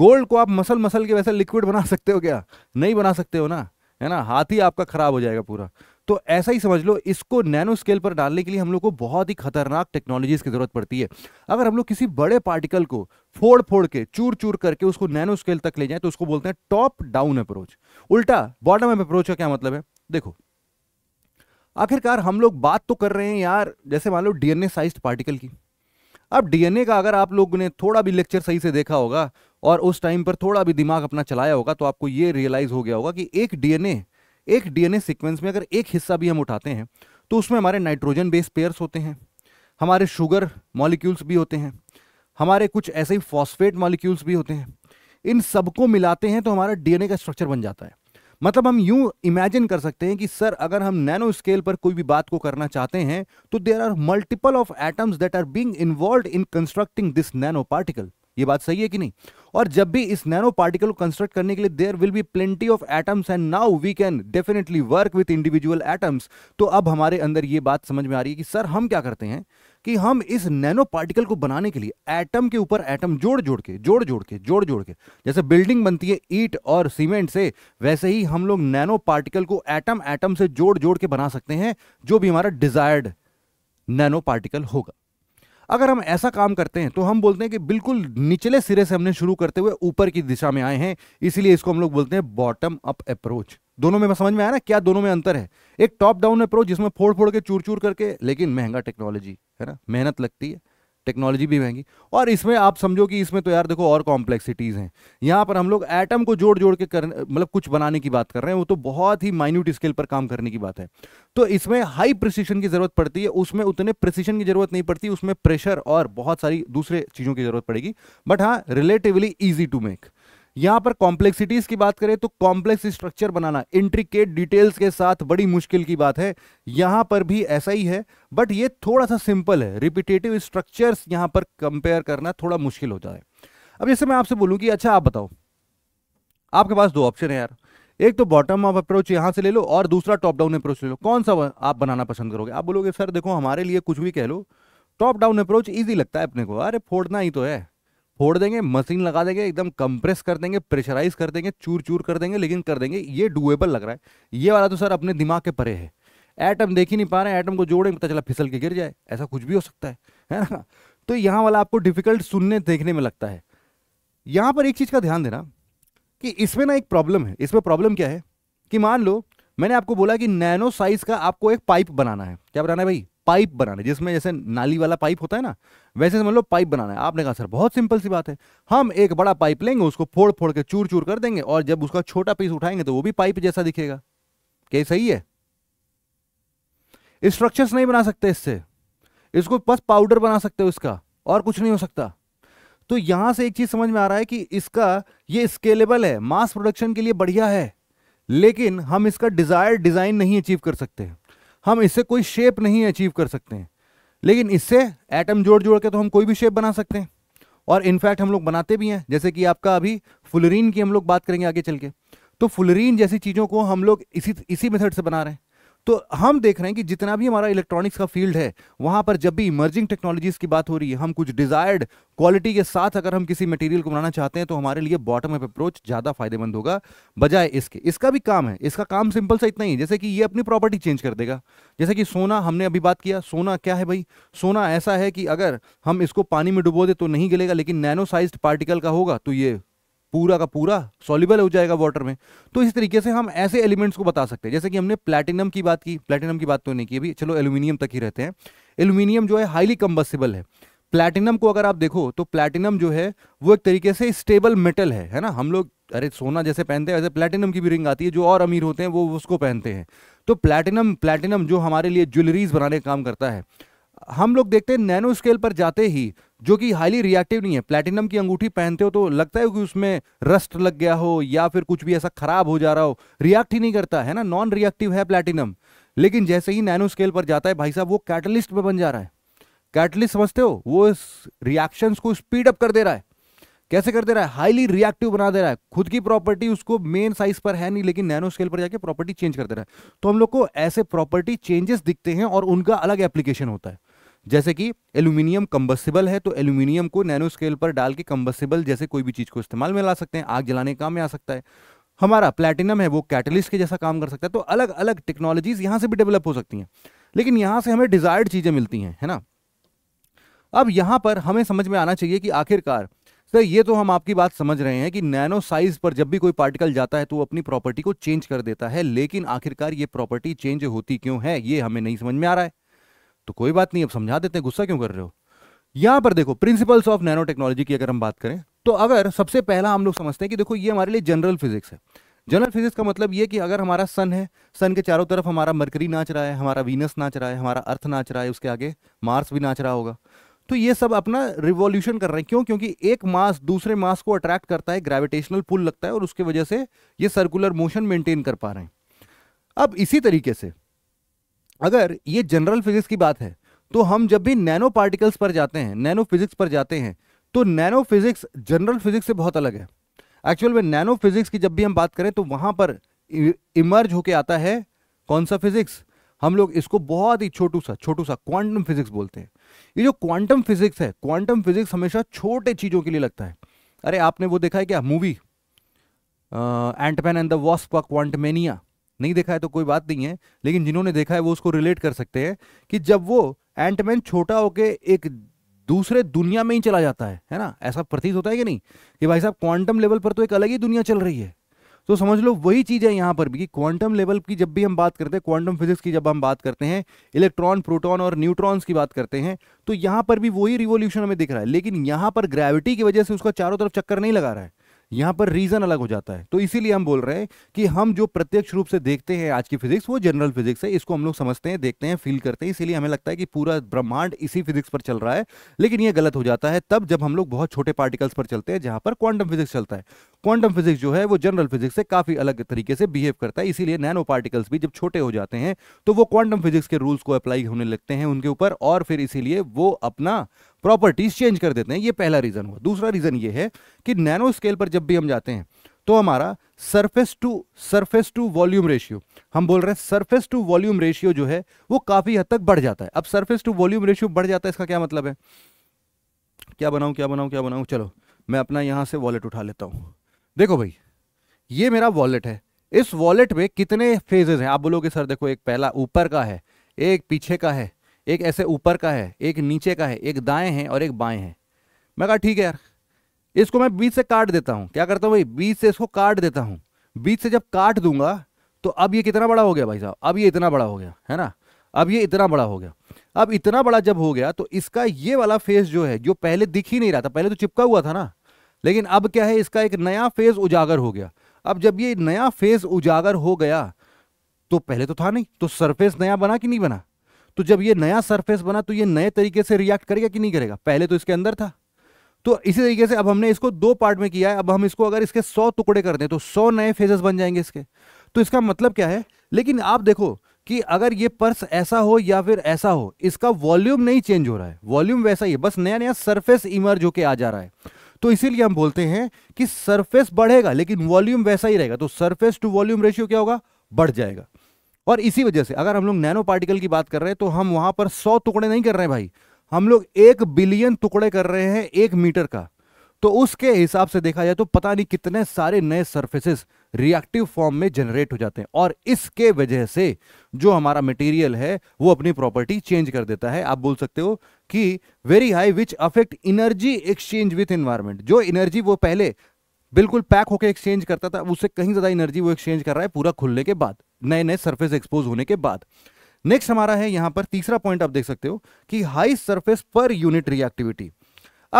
गोल्ड को आप मसल मसल के वैसे लिक्विड बना सकते हो क्या नहीं बना सकते हो ना है ना हाथ ही आपका खराब हो जाएगा पूरा तो ऐसा ही समझ लो इसको नैनो स्केल पर डालने के लिए हम लोग को बहुत ही खतरनाक टेक्नोलॉजीज की जरूरत पड़ती है अगर हम लोग किसी बड़े पार्टिकल को फोड़ फोड़ के चूर चूर करके उसको नैनो स्केल तक ले जाए तो उसको बोलते हैं टॉप डाउन अप्रोच उल्टा बॉटम अप्रोच का क्या मतलब है देखो आखिरकार हम लोग बात तो कर रहे हैं यार जैसे मान लो डीएनए साइज पार्टिकल की अब डीएनए का अगर आप लोग ने थोड़ा भी लेक्चर सही से देखा होगा और उस टाइम पर थोड़ा भी दिमाग अपना चलाया होगा तो आपको ये रियलाइज हो गया होगा कि एक डीएनए एक डीएनए सीक्वेंस में अगर एक हिस्सा भी हम उठाते हैं तो उसमें हमारे नाइट्रोजन बेस पेयर्स होते हैं हमारे शुगर मॉलिक्यूल्स भी होते हैं हमारे कुछ ऐसे ही फॉस्फेट मॉलिक्यूल्स भी होते हैं इन सबको मिलाते हैं तो हमारा डीएनए का स्ट्रक्चर बन जाता है मतलब हम यूं इमेजिन कर सकते हैं कि सर अगर हम नैनो स्केल पर कोई भी बात को करना चाहते हैं तो there are multiple of atoms that are being involve in constructing this nano particle ये बात सही है कि नहीं और जब भी इस नैनो पार्टिकल को कंस्ट्रक्ट करने के लिए there will be plenty of atoms and now we can definitely work with individual atoms तो अब हमारे अंदर ये बात समझ में आ रही है कि सर हम क्या करते हैं कि हम इस नैनो पार्टिकल को बनाने के लिए एटम के ऊपर एटम जोड़ जोड़ के जोड़ जोड़ के जोड़ जोड़ के जैसे बिल्डिंग बनती है ईट और सीमेंट से वैसे ही हम लोग नैनो पार्टिकल को एटम एटम से जोड़ जोड़ के बना सकते हैं जो भी हमारा डिजायर्ड नैनो पार्टिकल होगा अगर हम ऐसा काम करते हैं तो हम बोलते हैं कि बिल्कुल निचले सिरे से हमने शुरू करते हुए ऊपर की दिशा में आए हैं इसीलिए इसको हम लोग बोलते हैं बॉटम अप अप्रोच दोनों में समझ में आया ना क्या दोनों में अंतर है एक टॉप डाउन अप्रोच जिसमें फोड़ फोड़ के चूर चूर करके लेकिन महंगा टेक्नोलॉजी है ना मेहनत लगती है टेक्नोलॉजी भी महंगी और इसमें आप समझो कि इसमें तो यार देखो और कॉम्प्लेक्सिटीज़ हैं यहाँ पर हम लोग एटम को जोड़ जोड़ के कर मतलब कुछ बनाने की बात कर रहे हैं वो तो बहुत ही माइन्यूट स्केल पर काम करने की बात है तो इसमें हाई प्रिसीशन की ज़रूरत पड़ती है उसमें उतने प्रिसीशन की ज़रूरत नहीं पड़ती उसमें प्रेशर और बहुत सारी दूसरे चीज़ों की ज़रूरत पड़ेगी बट हाँ रिलेटिवली ईजी टू मेक यहां पर कॉम्प्लेक्सिटीज की बात करें तो कॉम्प्लेक्स स्ट्रक्चर बनाना इंट्रिकेट डिटेल्स के साथ बड़ी मुश्किल की बात है यहां पर भी ऐसा ही है बट ये थोड़ा सा सिंपल है रिपीटेटिव स्ट्रक्चर्स यहां पर कंपेयर करना थोड़ा मुश्किल होता है अब जैसे मैं आपसे बोलूँ कि अच्छा आप बताओ आपके पास दो ऑप्शन है यार एक तो बॉटम अप अप्रोच यहां से ले लो और दूसरा टॉप डाउन अप्रोच ले लो कौन सा आप बनाना पसंद करोगे आप बोलोगे सर देखो हमारे लिए कुछ भी कह लो टॉप डाउन अप्रोच इजी लगता है अपने को अरे फोड़ना ही तो है फोड़ देंगे मशीन लगा देंगे एकदम कंप्रेस कर देंगे प्रेशराइज कर देंगे चूर चूर कर देंगे लेकिन कर देंगे ये डुएबल लग रहा है ये वाला तो सर अपने दिमाग के परे है एटम देख ही नहीं पा रहे हैं एटम को जोड़ेंगे पता चला फिसल के गिर जाए ऐसा कुछ भी हो सकता है है ना तो यहाँ वाला आपको डिफिकल्ट सुनने देखने में लगता है यहाँ पर एक चीज़ का ध्यान देना कि इसमें ना एक प्रॉब्लम है इसमें प्रॉब्लम क्या है कि मान लो मैंने आपको बोला कि नैनो साइज का आपको एक पाइप बनाना है क्या बनाना है भाई पाइप बनाना है जिसमें जैसे नाली वाला पाइप होता है ना वैसे समझ लो पाइप बनाना है आपने कहा सर बहुत सिंपल सी बात है हम एक बड़ा पाइप लेंगे उसको फोड़ फोड़ के चूर चूर कर देंगे और जब उसका छोटा पीस उठाएंगे तो वो भी पाइप जैसा दिखेगा क्या सही है स्ट्रक्चर्स नहीं बना सकते इससे इसको बस पाउडर बना सकते हो इसका और कुछ नहीं हो सकता तो यहां से एक चीज समझ में आ रहा है कि इसका ये स्केलेबल है मास प्रोडक्शन के लिए बढ़िया है लेकिन हम इसका डिजायर डिजाइन नहीं अचीव कर सकते हैं हम इससे कोई शेप नहीं अचीव कर सकते हैं लेकिन इससे एटम जोड़ जोड़ के तो हम कोई भी शेप बना सकते हैं और इनफैक्ट हम लोग बनाते भी हैं जैसे कि आपका अभी फुलरीन की हम लोग बात करेंगे आगे चल के तो फुलरीन जैसी चीज़ों को हम लोग इसी इसी मेथड से बना रहे हैं तो हम देख रहे हैं कि जितना भी हमारा इलेक्ट्रॉनिक्स का फील्ड है वहां पर जब भी इमर्जिंग टेक्नोलॉजीज की बात हो रही है हम कुछ डिजायर्ड क्वालिटी के साथ अगर हम किसी मटेरियल को बनाना चाहते हैं तो हमारे लिए बॉटम अप अप्रोच ज्यादा फायदेमंद होगा बजाय इसके इसका भी काम है इसका काम सिंपल सा इतना ही जैसे कि ये अपनी प्रॉपर्टी चेंज कर देगा जैसे कि सोना हमने अभी बात किया सोना क्या है भाई सोना ऐसा है कि अगर हम इसको पानी में डुबो दे तो नहीं गिलेगा लेकिन नैनो साइज पार्टिकल का होगा तो ये पूरा का पूरा सॉलिबल हो जाएगा वाटर में तो इस तरीके से हम ऐसे एलिमेंट्स को बता सकते हैं जैसे कि हमने प्लेटिनम की बात की प्लेटिनम की बात तो नहीं की अभी चलो एल्यूमिनियम तक ही रहते हैं एल्यूमिनियम जो है हाईली कम्बसिबल है प्लैटिनम को अगर आप देखो तो प्लैटिनम जो है वो एक तरीके से स्टेबल मेटल है है ना हम लोग अरे सोना जैसे पहनते हैं वैसे प्लैटिनम की भी रिंग आती है जो और अमीर होते हैं वो उसको पहनते हैं तो प्लैटिनम प्लैटिनम जो हमारे लिए ज्वेलरीज बनाने का काम करता है हम लोग देखते हैं नैनो स्केल पर जाते ही जो कि हाईली रिएक्टिव नहीं है प्लेटिनम की अंगूठी पहनते हो तो लगता है कि उसमें रस्ट लग गया हो या फिर कुछ भी ऐसा खराब हो जा रहा हो रिएक्ट ही नहीं करता है ना नॉन रिएक्टिव है प्लेटिनम लेकिन जैसे ही नैनो स्केल पर जाता है भाई साहब वो कैटलिस्ट में बन जा रहा है कैटलिस्ट समझते हो वो इस को स्पीड अप कर दे रहा है कैसे कर दे रहा है हाईली रिएक्टिव बना दे रहा है खुद की प्रॉपर्टी उसको मेन साइज पर है नहीं लेकिन नैनो स्केल पर जाके प्रॉपर्टी चेंज कर दे रहा है तो हम लोग को ऐसे प्रॉपर्टी चेंजेस दिखते हैं और उनका अलग एप्लीकेशन होता है जैसे कि एल्यूमिनियम कम्बसिबल है तो एल्यूमिनियम को नैनो स्केल पर डाल के कम्बसिबल जैसे कोई भी चीज़ को इस्तेमाल में ला सकते हैं आग जलाने के काम में आ सकता है हमारा प्लेटिनम है वो कैटलिस्ट के जैसा काम कर सकता है तो अलग अलग टेक्नोलॉजीज यहां से भी डेवलप हो सकती हैं लेकिन यहां से हमें डिजायर्ड चीज़ें मिलती हैं है ना अब यहां पर हमें समझ में आना चाहिए कि आखिरकार सर ये तो हम आपकी बात समझ रहे हैं कि नैनो साइज पर जब भी कोई पार्टिकल जाता है तो वो अपनी प्रॉपर्टी को चेंज कर देता है लेकिन आखिरकार ये प्रॉपर्टी चेंज होती क्यों है ये हमें नहीं समझ में आ रहा है तो कोई बात नहीं अब समझा देते हैं गुस्सा क्यों कर रहे हो यहां पर देखो प्रिंसिपल्स ऑफ नैनो टेक्नोलॉजी की अगर हम बात करें तो अगर सबसे पहला हम लोग समझते हैं कि देखो ये हमारे लिए जनरल फिजिक्स है जनरल फिजिक्स का मतलब ये कि अगर हमारा सन है सन के चारों तरफ हमारा मरकरी नाच रहा है हमारा वीनस नाच रहा है हमारा अर्थ नाच रहा है उसके आगे मार्स भी नाच रहा होगा तो ये सब अपना रिवॉल्यूशन कर रहे हैं क्यों क्योंकि एक मास दूसरे मास को अट्रैक्ट करता है ग्रेविटेशनल पुल लगता है और उसकी वजह से ये सर्कुलर मोशन मेंटेन कर पा रहे हैं अब इसी तरीके से अगर ये जनरल फिजिक्स की बात है तो हम जब भी नैनो पार्टिकल्स पर जाते हैं नैनो फिजिक्स पर जाते हैं तो नैनो फिजिक्स जनरल फिजिक्स से बहुत अलग है एक्चुअल में नैनो फिजिक्स की जब भी हम बात करें तो वहां पर इमर्ज होके आता है कौन सा फिजिक्स हम लोग इसको बहुत ही छोटू सा छोटू सा क्वांटम फिजिक्स बोलते हैं ये जो क्वांटम फिजिक्स है क्वांटम फिजिक्स हमेशा छोटे चीजों के लिए लगता है अरे आपने वो देखा है क्या movie Ant Man and the Wasp का क्वांटमेनिया नहीं देखा है तो कोई बात नहीं है लेकिन जिन्होंने देखा है वो उसको रिलेट कर सकते हैं कि जब वो एंटमैन छोटा होके एक दूसरे दुनिया में ही चला जाता है है ना ऐसा प्रतीत होता है कि नहीं कि भाई साहब क्वांटम लेवल पर तो एक अलग ही दुनिया चल रही है तो समझ लो वही चीज़ है यहां पर भी कि क्वांटम लेवल की जब भी हम बात करते हैं क्वांटम फिजिक्स की जब हम बात करते हैं इलेक्ट्रॉन प्रोटॉन और न्यूट्रॉन्स की बात करते हैं तो यहां पर भी वही रिवोल्यूशन हमें दिख रहा है लेकिन यहां पर ग्रेविटी की वजह से उसका चारों तरफ चक्कर नहीं लगा रहा है यहां पर रीजन अलग हो जाता है तो इसीलिए हम बोल रहे हैं कि हम जो प्रत्यक्ष रूप से देखते हैं आज की फिजिक्स वो जनरल फिजिक्स है इसको हम लोग समझते हैं देखते हैं फील करते हैं इसीलिए हमें लगता है कि पूरा ब्रह्मांड इसी फिजिक्स पर चल रहा है लेकिन यह गलत हो जाता है तब जब हम लोग बहुत छोटे पार्टिकल्स पर चलते हैं जहां पर क्वांटम फिजिक्स चलता है क्वांटम फिजिक्स जो है वो जनरल फिजिक्स से काफी अलग तरीके से बिहेव करता है इसीलिए नैनो पार्टिकल्स भी जब छोटे हो जाते हैं तो वो क्वांटम फिजिक्स के रूल्स को अप्लाई होने लगते हैं उनके ऊपर और फिर इसीलिए वो अपना प्रॉपर्टीज चेंज कर देते हैं ये पहला रीज़न हुआ दूसरा रीज़न ये है कि नैनो स्केल पर जब भी हम जाते हैं तो हमारा surface to surface to volume ratio हम बोल रहे हैं सरफेस टू वॉल्यूम रेशियो जो है वो काफ़ी हद तक बढ़ जाता है अब सरफेस टू वॉल्यूम रेशियो बढ़ जाता है इसका क्या मतलब है क्या बनाऊं क्या बनाऊं क्या बनाऊं चलो मैं अपना यहां से वॉलेट उठा लेता हूं देखो भाई ये मेरा वॉलेट है इस वॉलेट में कितने फेजेस हैं आप बोलोगे सर देखो एक पहला ऊपर का है एक पीछे का है एक ऐसे ऊपर का है एक नीचे का है एक दाएं है और एक बाएं है मैं कहा ठीक है यार इसको मैं बीच से काट देता हूँ क्या करता हूँ भाई बीच से इसको काट देता हूँ बीच से जब काट दूंगा तो अब ये कितना बड़ा हो गया भाई साहब अब ये इतना बड़ा हो गया है ना अब ये इतना बड़ा हो गया अब इतना बड़ा जब हो गया तो इसका ये वाला फेस जो है जो पहले दिख ही नहीं रहा था पहले तो चिपका हुआ था ना लेकिन अब क्या है इसका एक नया फेज उजागर हो गया अब जब ये नया फेज उजागर हो गया तो पहले तो था नहीं तो सरफेस नया बना कि नहीं बना तो जब ये नया सरफेस बना तो ये नए तरीके से रिएक्ट करेगा कि नहीं करेगा पहले तो इसके अंदर था तो इसी तरीके से अब हमने इसको दो पार्ट में किया है अब हम इसको अगर इसके सौ टुकड़े कर दें तो सौ नए फेजेस बन जाएंगे इसके तो इसका मतलब क्या है लेकिन आप देखो कि अगर ये पर्स ऐसा हो या फिर ऐसा हो इसका वॉल्यूम नहीं चेंज हो रहा है वॉल्यूम वैसा ही है बस नया नया सरफेस इमर्ज होके आ जा रहा है तो इसीलिए हम बोलते हैं कि सरफेस बढ़ेगा लेकिन वॉल्यूम वैसा ही रहेगा तो सरफेस टू वॉल्यूम रेशियो क्या होगा बढ़ जाएगा और इसी वजह से अगर हम लोग नैनो पार्टिकल की बात कर रहे हैं तो हम वहां पर सौ टुकड़े नहीं कर रहे भाई हम लोग एक बिलियन टुकड़े कर रहे हैं एक मीटर का तो उसके हिसाब से देखा जाए तो पता नहीं कितने सारे नए सर्फेसिस रिएक्टिव फॉर्म में जनरेट हो जाते हैं और इसके वजह से जो हमारा मटेरियल है वो अपनी प्रॉपर्टी चेंज कर देता है आप बोल सकते हो कि very high which affect energy exchange with environment जो एनर्जी वो पहले बिल्कुल पैक होकर एक्सचेंज करता था उससे कहीं ज़्यादा एनर्जी वो एक्सचेंज कर रहा है पूरा खुलने के बाद नए नए सरफेस एक्सपोज होने के बाद नेक्स्ट हमारा है यहाँ पर तीसरा पॉइंट आप देख सकते हो कि high surface per unit reactivity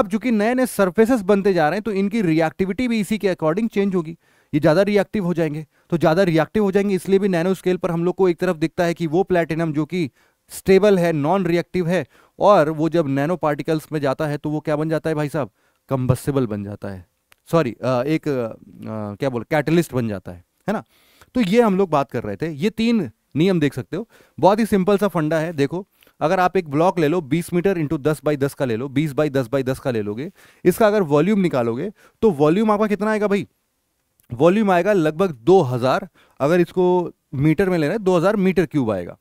अब चूंकि नए नए सर्फेसेस बनते जा रहे हैं तो इनकी रिएक्टिविटी भी इसी के अकॉर्डिंग चेंज होगी ये ज़्यादा रिएक्टिव हो जाएंगे तो ज़्यादा रिएक्टिव हो जाएंगे इसलिए भी नैनो स्केल पर हम लोग को एक तरफ दिखता है कि वो प्लेटिनम जो कि स्टेबल है नॉन रिएक्टिव है और वो जब नैनो पार्टिकल्स में जाता है तो वो क्या बन जाता है भाई साहब कंबस्सेबल बन जाता है सॉरी एक आ, क्या बोल कैटलिस्ट बन जाता है है ना तो ये हम लोग बात कर रहे थे ये तीन नियम देख सकते हो बहुत ही सिंपल सा फंडा है देखो अगर आप एक ब्लॉक ले लो 20 मीटर इंटू दस बाई दस का ले लो 20 बाई दस बाई दस का ले लोगे इसका अगर वॉल्यूम निकालोगे तो वॉल्यूम आपका कितना आएगा भाई वॉल्यूम आएगा लगभग 2000 अगर इसको मीटर में लेना है हजार मीटर क्यूब आएगा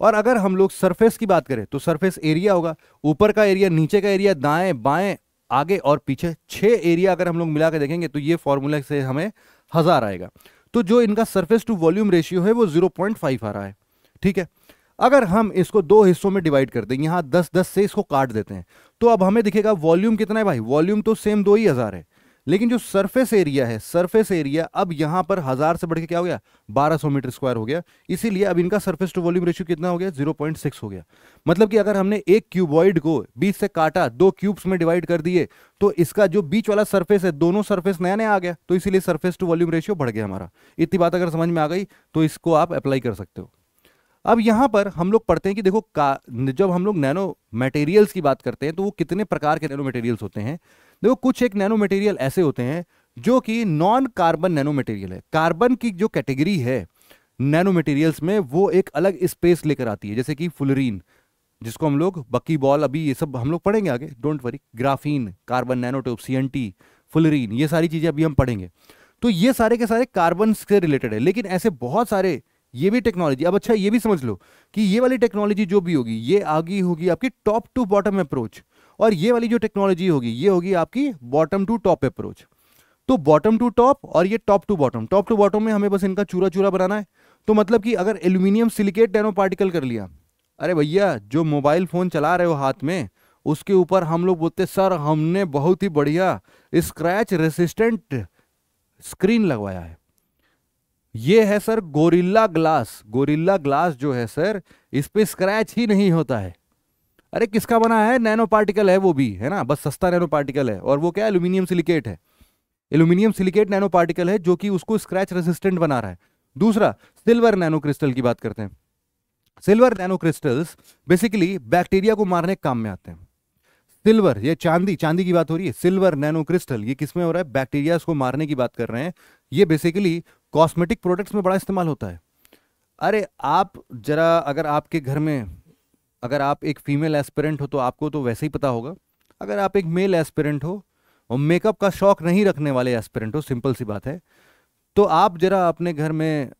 और अगर हम लोग सरफेस की बात करें तो सरफेस एरिया होगा ऊपर का एरिया नीचे का एरिया दाएं बाएं आगे और पीछे छह एरिया अगर हम लोग मिला के देखेंगे तो ये फॉर्मूला से हमें हज़ार आएगा तो जो इनका सरफेस टू वॉल्यूम रेशियो है वो फाइव आ रहा है ठीक है अगर हम इसको दो हिस्सों में डिवाइड कर दें यहां दस दस से इसको काट देते हैं तो अब हमें दिखेगा वॉल्यूम कितना है भाई वॉल्यूम तो सेम दो ही हज़ार है लेकिन जो सरफेस एरिया है सरफेस एरिया अब यहां पर हज़ार से बढ़ के क्या हो गया 1200 मीटर स्क्वायर हो गया इसीलिए अब इनका सरफेस टू वॉल्यूम रेशियो कितना हो गया 0.6 हो गया मतलब कि अगर हमने एक क्यूबॉइड को बीच से काटा दो क्यूब्स में डिवाइड कर दिए तो इसका जो बीच वाला सर्फेस है दोनों सर्फेस नया नया आ गया तो इसीलिए सर्फेस टू वॉल्यूम रेशियो बढ़ गया हमारा इतनी बात अगर समझ में आ गई तो इसको आप अप्लाई कर सकते हो अब यहाँ पर हम लोग पढ़ते हैं कि देखो जब हम लोग नैनो मटेरियल्स की बात करते हैं तो वो कितने प्रकार के नैनो मटेरियल्स होते हैं देखो कुछ एक नैनो मटेरियल ऐसे होते हैं जो कि नॉन कार्बन नैनो मटेरियल है कार्बन की जो कैटेगरी है नैनो मटेरियल्स में वो एक अलग स्पेस लेकर आती है जैसे कि फुलरीन जिसको हम लोग बक्की बॉल अभी ये सब हम लोग पढ़ेंगे आगे don't worry graphene carbon nanotube C fullerene ये सारी चीज़ें अभी हम पढ़ेंगे तो ये सारे के सारे कार्बन से रिलेटेड है लेकिन ऐसे बहुत सारे ये भी टेक्नोलॉजी अब अच्छा ये भी समझ लो कि ये वाली टेक्नोलॉजी जो भी होगी ये आगे होगी आपकी टॉप टू बॉटम अप्रोच और ये वाली जो टेक्नोलॉजी होगी ये होगी आपकी बॉटम टू टॉप अप्रोच तो बॉटम टू टॉप और ये top to bottom top to bottom में हमें बस इनका चूरा चूरा बनाना है तो मतलब कि अगर एल्यूमिनियम सिलिकेट डेनो पार्टिकल कर लिया अरे भैया जो मोबाइल फ़ोन चला रहे हो हाथ में उसके ऊपर हम लोग बोलते सर हमने बहुत ही बढ़िया स्क्रैच रेसिस्टेंट स्क्रीन लगवाया है ये है sir Gorilla Glass Gorilla Glass जो है सर इस पर स्क्रैच ही नहीं होता है अरे किसका बना है नैनो पार्टिकल है वो भी है ना बस सस्ता नैनो पार्टिकल है और वो क्या एल्यूमिनियम सिलिकेट है एल्यूमिनियम सिलिकेट नैनो पार्टिकल है जो कि उसको स्क्रैच रेजिस्टेंट बना रहा है दूसरा सिल्वर नैनो क्रिस्टल की बात करते हैं silver nano crystals basically bacteria को मारने के काम में आते हैं सिल्वर ये चांदी चांदी की बात हो रही है सिल्वर नैनो क्रिस्टल ये किसमें हो रहा है बैक्टीरिया को मारने की बात कर रहे हैं ये बेसिकली कॉस्मेटिक प्रोडक्ट्स में बड़ा इस्तेमाल होता है अरे आप जरा अगर आपके घर में अगर आप एक फीमेल एस्पिरेंट हो तो आपको तो वैसे ही पता होगा अगर आप एक मेल एस्पिरेंट हो और मेकअप का शौक नहीं रखने वाले एस्पिरेंट हो सिंपल सी बात है तो आप जरा अपने घर में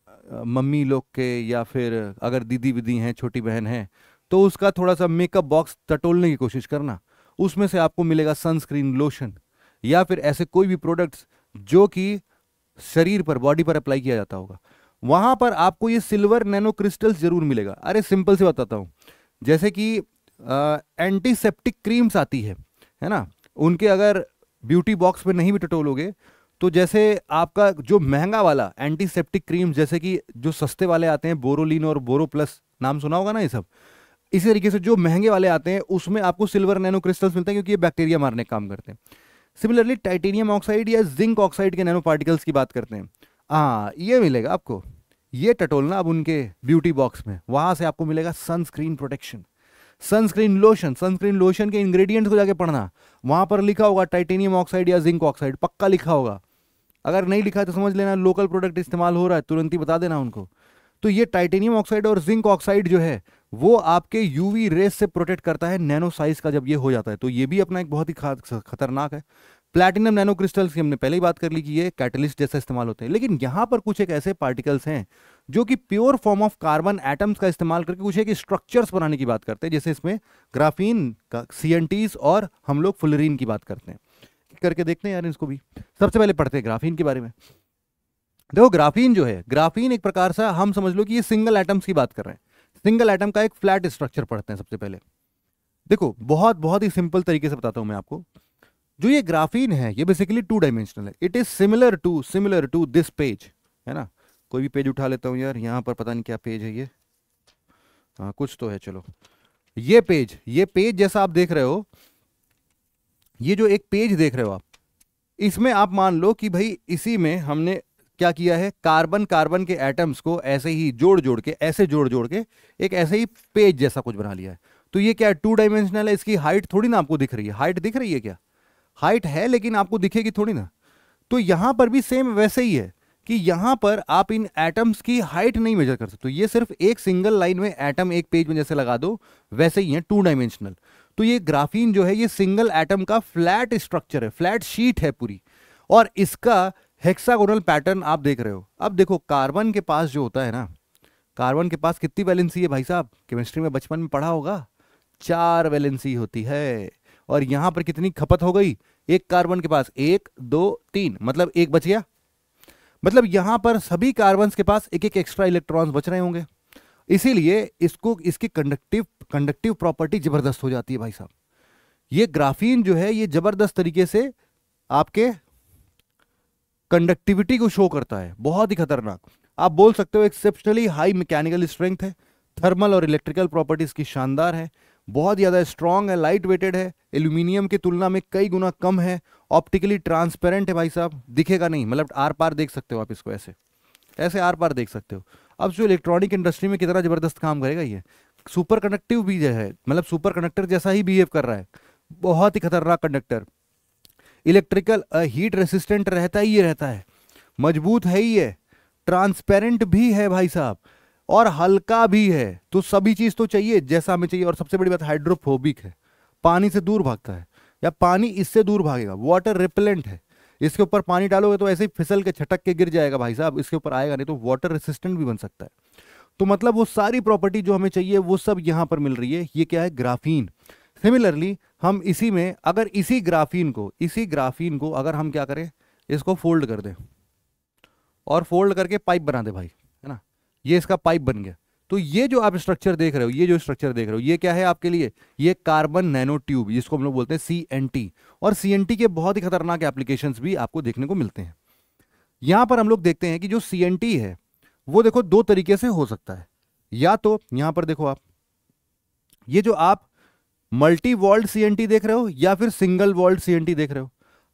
मम्मी लोग के या फिर अगर दीदी विदी हैं छोटी बहन है तो उसका थोड़ा सा मेकअप बॉक्स टटोलने की कोशिश करना उसमें से आपको मिलेगा सनस्क्रीन लोशन या फिर ऐसे कोई भी प्रोडक्ट्स जो कि शरीर पर बॉडी पर अप्लाई किया जाता होगा वहां पर आपको ये सिल्वर नैनो क्रिस्टल्स जरूर मिलेगा अरे सिंपल से बताता हूँ जैसे कि एंटीसेप्टिक क्रीम्स आती है है ना उनके अगर ब्यूटी बॉक्स में नहीं भी टटोलोगे तो जैसे आपका जो महंगा वाला एंटीसेप्टिक क्रीम जैसे कि जो सस्ते वाले आते हैं बोरोलिन और बोरो प्लस नाम सुना होगा ना ये सब इसी तरीके से जो महंगे वाले आते हैं उसमें आपको सिल्वर नैनो क्रिस्टल्स मिलते हैं क्योंकि ये बैक्टीरिया मारने का काम करते हैं सिमिलरली टाइटेनियम ऑक्साइड या जिंक ऑक्साइड के नैनो पार्टिकल्स की बात करते हैं हाँ ये मिलेगा आपको ये टटोलना अब उनके ब्यूटी बॉक्स में वहाँ से आपको मिलेगा sunscreen protection sunscreen lotion sunscreen lotion के इंग्रेडिएंट्स को जाके पढ़ना वहाँ पर लिखा होगा टाइटेनियम ऑक्साइड या जिंक ऑक्साइड पक्का लिखा होगा अगर नहीं लिखा तो समझ लेना लोकल प्रोडक्ट इस्तेमाल हो रहा है तुरंत ही बता देना उनको तो ये टाइटेनियम ऑक्साइड और जिंक ऑक्साइड जो है वो आपके यूवी रेस से प्रोटेक्ट करता है नैनो साइज का जब ये हो जाता है तो ये भी अपना एक बहुत ही खतरनाक है प्लैटिनम नैनो क्रिस्टल्स की हमने पहले ही बात कर ली कि ये कैटलिस्ट जैसा इस्तेमाल होते हैं लेकिन यहाँ पर कुछ एक ऐसे पार्टिकल्स हैं जो कि pure form of carbon atoms का इस्तेमाल करके कुछ एक स्ट्रक्चर्स बनाने की बात करते हैं जैसे इसमें ग्राफीन का सी और हम लोग फुलरीन की बात करते हैं करके देखते हैं यार इसको भी सबसे पहले पढ़ते हैं ग्राफीन के बारे में देखो ग्राफीन जो है ग्राफीन एक प्रकार से हम समझ लो कि ये सिंगल एटम्स की बात कर रहे हैं सिंगल एटम का एक फ्लैट स्ट्रक्चर पढ़ते हैं सबसे पहले देखो बहुत बहुत ही सिंपल तरीके से बताता हूं मैं आपको जो ये ग्राफीन है ये बेसिकली टू डायमेंशनल है it is similar to similar to this page है ना कोई भी पेज उठा लेता हूं यार यहां पर पता नहीं क्या पेज है ये हाँ कुछ तो है चलो ये पेज ये पेज जैसा आप देख रहे हो ये जो एक पेज देख रहे हो आप इसमें आप मान लो कि भाई इसी में हमने क्या किया है कार्बन कार्बन के एटम्स को ऐसे ही जोड़ जोड़ के ऐसे जोड़ जोड़ के एक ऐसे ही पेज जैसा कुछ बना लिया है तो ये क्या टू डायमेंशनल है इसकी हाइट थोड़ी ना आपको दिख रही है हाइट दिख रही है क्या हाइट है लेकिन आपको दिखेगी थोड़ी ना तो यहां पर भी सेम वैसे ही है कि यहां पर आप इन एटम्स की हाइट नहीं मेजर कर सकते तो ये सिर्फ एक सिंगल लाइन में एटम एक पेज में जैसे लगा दो वैसे ही है टू डायमेंशनल तो ये ग्राफीन जो है ये सिंगल एटम का फ्लैट स्ट्रक्चर है फ्लैट शीट है पूरी और इसका हेक्सागोनल पैटर्न आप देख रहे हो अब देखो कार्बन के पास जो होता है ना कार्बन के पास कितनी वैलेंसी है भाई साहब केमिस्ट्री में बचपन में पढ़ा होगा चार वैलेंसी होती है और यहां पर कितनी खपत हो गई एक कार्बन के पास एक दो तीन मतलब एक बच गया मतलब यहां पर सभी कार्बन के पास एक एक एक्स्ट्रा इलेक्ट्रॉन्स बच रहे होंगे इसीलिए इसको इसकी कंडक्टिव कंडक्टिव प्रॉपर्टी जबरदस्त हो जाती है भाई साहब ये ग्राफीन जो है ये जबरदस्त तरीके से आपके कंडक्टिविटी को शो करता है बहुत ही खतरनाक आप बोल सकते हो एक्सेप्शनली हाई मैकेनिकल स्ट्रेंथ है थर्मल और इलेक्ट्रिकल प्रॉपर्टीज की शानदार है बहुत ज़्यादा स्ट्रॉन्ग है लाइट वेटेड है एल्यूमिनियम की तुलना में कई गुना कम है ऑप्टिकली ट्रांसपेरेंट है भाई साहब दिखेगा नहीं मतलब आर पार देख सकते हो आप इसको ऐसे ऐसे आर पार देख सकते हो अब जो इलेक्ट्रॉनिक इंडस्ट्री में कितना ज़बरदस्त काम करेगा ये सुपर कंडक्टिव भी है मतलब सुपर कंडक्टर जैसा ही बिहेव कर रहा है बहुत ही खतरनाक कंडक्टर इलेक्ट्रिकल हीट रेसिस्टेंट रहता ही रहता है मजबूत है ही है ट्रांसपेरेंट भी है भाई साहब और हल्का भी है तो सभी चीज़ तो चाहिए जैसा हमें चाहिए और सबसे बड़ी बात हाइड्रोफोबिक है पानी से दूर भागता है या पानी इससे दूर भागेगा वाटर रिपेलेंट है इसके ऊपर पानी डालोगे तो ऐसे ही फिसल के छटक के गिर जाएगा भाई साहब इसके ऊपर आएगा नहीं तो वाटर रेसिस्टेंट भी बन सकता है तो मतलब वो सारी प्रॉपर्टी जो हमें चाहिए वो सब यहाँ पर मिल रही है ये क्या है ग्राफीन सिमिलरली हम इसी में अगर इसी ग्राफीन को इसी ग्राफीन को अगर हम क्या करें इसको फोल्ड कर दें और फोल्ड करके पाइप बना दे भाई है ना ये इसका पाइप बन गया तो ये जो आप स्ट्रक्चर देख रहे हो ये जो स्ट्रक्चर देख रहे हो ये क्या है आपके लिए ये कार्बन नैनो ट्यूब जिसको हम लोग बोलते हैं सी और सी के बहुत ही खतरनाक एप्लीकेशन भी आपको देखने को मिलते हैं यहाँ पर हम लोग देखते हैं कि जो सी है वो देखो दो तरीके से हो सकता है या तो यहाँ पर देखो आप ये जो आप मल्टी वॉल्ड सीएनटी देख रहे हो या फिर सिंगल वॉल्ड सीएनटी देख रहे हो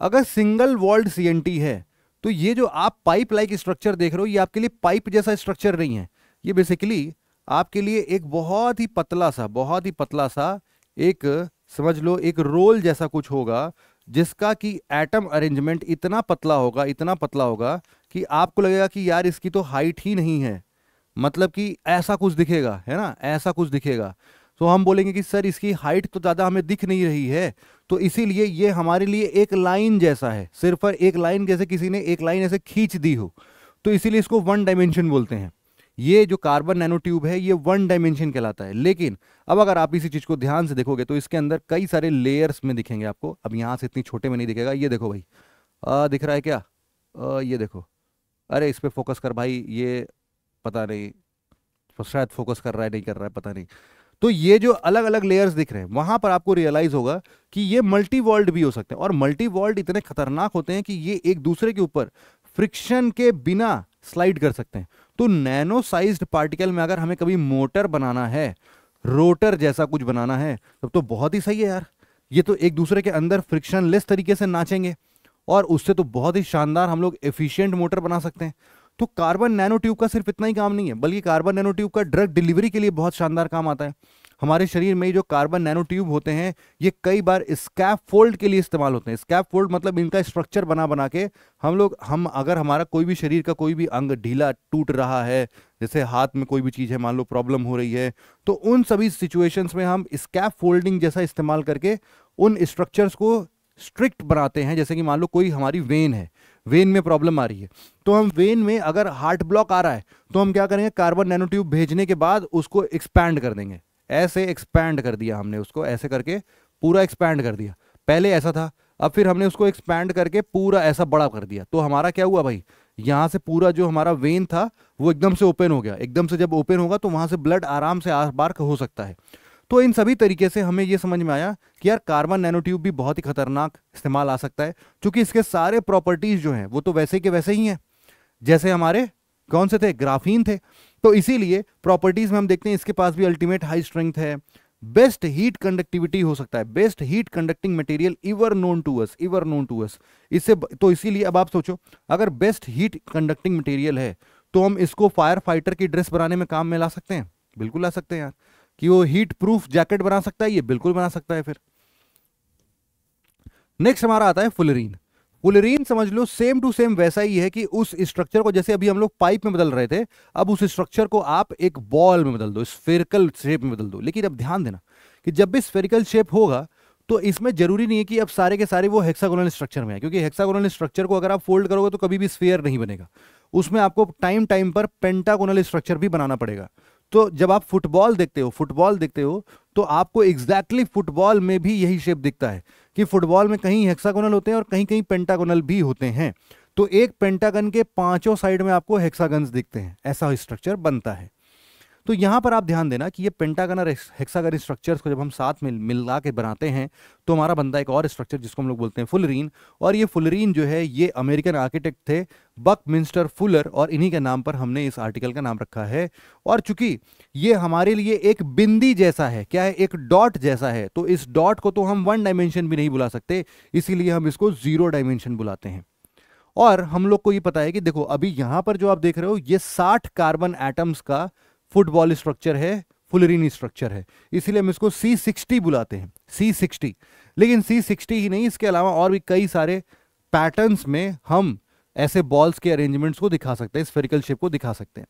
अगर सिंगल वॉल्ड सीएनटी है तो ये जो आप पाइप लाइक स्ट्रक्चर देख रहे हो ये आपके लिए पाइप जैसा स्ट्रक्चर नहीं है ये बेसिकली आपके लिए एक बहुत ही पतला सा बहुत ही पतला सा एक समझ लो एक रोल जैसा कुछ होगा जिसका कि एटम अरेंजमेंट इतना पतला होगा इतना पतला होगा कि आपको लगेगा कि यार इसकी तो हाइट ही नहीं है मतलब कि ऐसा कुछ दिखेगा है ना ऐसा कुछ दिखेगा तो हम बोलेंगे कि सर इसकी हाइट तो ज़्यादा हमें दिख नहीं रही है तो इसीलिए ये हमारे लिए एक लाइन जैसा है सिर्फ एक लाइन जैसे किसी ने एक लाइन ऐसे खींच दी हो तो इसीलिए इसको वन डायमेंशन बोलते हैं ये जो कार्बन नैनो ट्यूब है ये वन डायमेंशन कहलाता है लेकिन अब अगर आप इसी चीज़ को ध्यान से देखोगे तो इसके अंदर कई सारे लेयर्स में दिखेंगे आपको अब यहां से इतनी छोटे में नहीं दिखेगा ये देखो भाई आ, दिख रहा है क्या आ, ये देखो अरे इस पर फोकस कर भाई ये पता नहीं शायद फोकस कर रहा है नहीं कर रहा है पता नहीं तो ये जो अलग अलग लेयर्स दिख रहे हैं वहां पर आपको रियलाइज होगा कि ये मल्टी वॉल्ड भी हो सकते हैं और मल्टी वॉल्ड इतने खतरनाक होते हैं कि ये एक दूसरे के ऊपर फ्रिक्शन के बिना स्लाइड कर सकते हैं तो नैनो साइज्ड पार्टिकल में अगर हमें कभी मोटर बनाना है रोटर जैसा कुछ बनाना है तब तो बहुत ही सही है यार ये तो एक दूसरे के अंदर फ्रिक्शन तरीके से नाचेंगे और उससे तो बहुत ही शानदार हम लोग एफिशियंट मोटर बना सकते हैं तो कार्बन नैनो ट्यूब का सिर्फ इतना ही काम नहीं है बल्कि कार्बन नैनो ट्यूब का ड्रग डिलीवरी के लिए बहुत शानदार काम आता है हमारे शरीर में जो कार्बन नैनो ट्यूब होते हैं ये कई बार स्कैप फोल्ड के लिए इस्तेमाल होते हैं स्कैप फोल्ड मतलब इनका स्ट्रक्चर बना बना के हम लोग हम अगर हमारा कोई भी शरीर का कोई भी अंग ढीला टूट रहा है जैसे हाथ में कोई भी चीज़ है मान लो प्रॉब्लम हो रही है तो उन सभी सिचुएशंस में हम स्कैप फोल्डिंग जैसा इस्तेमाल करके उन स्ट्रक्चर्स को स्ट्रिक्ट बनाते हैं जैसे कि मान लो कोई हमारी वेन है वेन में प्रॉब्लम आ रही है तो हम वेन में अगर हार्ट ब्लॉक आ रहा है तो हम क्या करेंगे कार्बन नैनोट्यूब भेजने के बाद उसको एक्सपैंड कर देंगे ऐसे एक्सपैंड कर दिया हमने उसको ऐसे करके पूरा एक्सपैंड कर दिया पहले ऐसा था अब फिर हमने उसको एक्सपैंड करके पूरा ऐसा बड़ा कर दिया तो हमारा क्या हुआ भाई यहाँ से पूरा जो हमारा वेन था वो एकदम से ओपन हो गया एकदम से जब ओपन होगा तो वहाँ से ब्लड आराम से आर बार हो सकता है तो इन सभी तरीके से हमें ये समझ में आया कि यार कार्बन नैनोट्यूब भी बहुत ही खतरनाक इस्तेमाल आ सकता है क्योंकि इसके सारे प्रॉपर्टीज जो हैं वो तो वैसे के वैसे ही हैं जैसे हमारे कौन से थे ग्राफीन थे तो इसीलिए प्रॉपर्टीज में हम देखते हैं इसके पास भी अल्टीमेट हाई स्ट्रेंथ है बेस्ट हीट कंडक्टिविटी हो सकता है best heat conducting material ever known to us ever known to us इससे तो इसीलिए अब आप सोचो अगर बेस्ट हीट कंडक्टिंग मटेरियल है तो हम इसको फायर फाइटर की ड्रेस बनाने में काम में ला सकते हैं बिल्कुल ला सकते हैं यार कि वो हीट प्रूफ जैकेट बना सकता है ये बिल्कुल बना सकता है फिर नेक्स्ट हमारा आता है फुलरीन फुलरीन समझ लो सेम टू सेम वैसा ही है कि उस स्ट्रक्चर को जैसे अभी हम लोग पाइप में बदल रहे थे अब उस स्ट्रक्चर को आप एक बॉल में बदल दो स्फेरिकल शेप में बदल दो लेकिन अब ध्यान देना कि जब भी स्फेरिकल शेप होगा तो इसमें जरूरी नहीं है कि अब सारे के सारे वो हेक्सागोनल स्ट्रक्चर में है क्योंकि हेक्सागोनल स्ट्रक्चर को अगर आप फोल्ड करोगे तो कभी भी स्फेयर नहीं बनेगा उसमें आपको टाइम टाइम पर पेंटागोनल स्ट्रक्चर भी बनाना पड़ेगा तो जब आप फुटबॉल देखते हो फुटबॉल देखते हो तो आपको एग्जैक्टली exactly फुटबॉल में भी यही शेप दिखता है कि फुटबॉल में कहीं हेक्सागोनल होते हैं और कहीं कहीं पेंटागोनल भी होते हैं तो एक पेंटागन के पांचों साइड में आपको हेक्सागन्स दिखते हैं ऐसा स्ट्रक्चर बनता है तो यहां पर आप ध्यान देना कि ये पेंटागन और हेक्सागन स्ट्रक्चर्स को जब हम साथ में मिला के बनाते हैं तो हमारा बनता है एक और स्ट्रक्चर जिसको हम लोग बोलते हैं फुलरीन और ये फुलरीन जो है ये अमेरिकन आर्किटेक्ट थे बक मिंस्टर फुलर और इन्हीं के नाम पर हमने इस आर्टिकल का नाम रखा है और चूंकि ये हमारे लिए एक बिंदी जैसा है क्या है एक डॉट जैसा है तो इस डॉट को तो हम वन डायमेंशन भी नहीं बुला सकते इसीलिए हम इसको जीरो डायमेंशन बुलाते हैं और हम लोग को ये पता है कि देखो अभी यहां पर जो आप देख रहे हो ये साठ कार्बन एटम्स का फुटबॉल स्ट्रक्चर है फुलरिन स्ट्रक्चर है इसीलिए हम इसको सी सिक्सटी बुलाते हैं सी सिक्सटी लेकिन सी सिक्सटी ही नहीं इसके अलावा और भी कई सारे पैटर्न्स में हम ऐसे बॉल्स के अरेंजमेंट्स को दिखा सकते हैं स्फेरिकल शेप को दिखा सकते हैं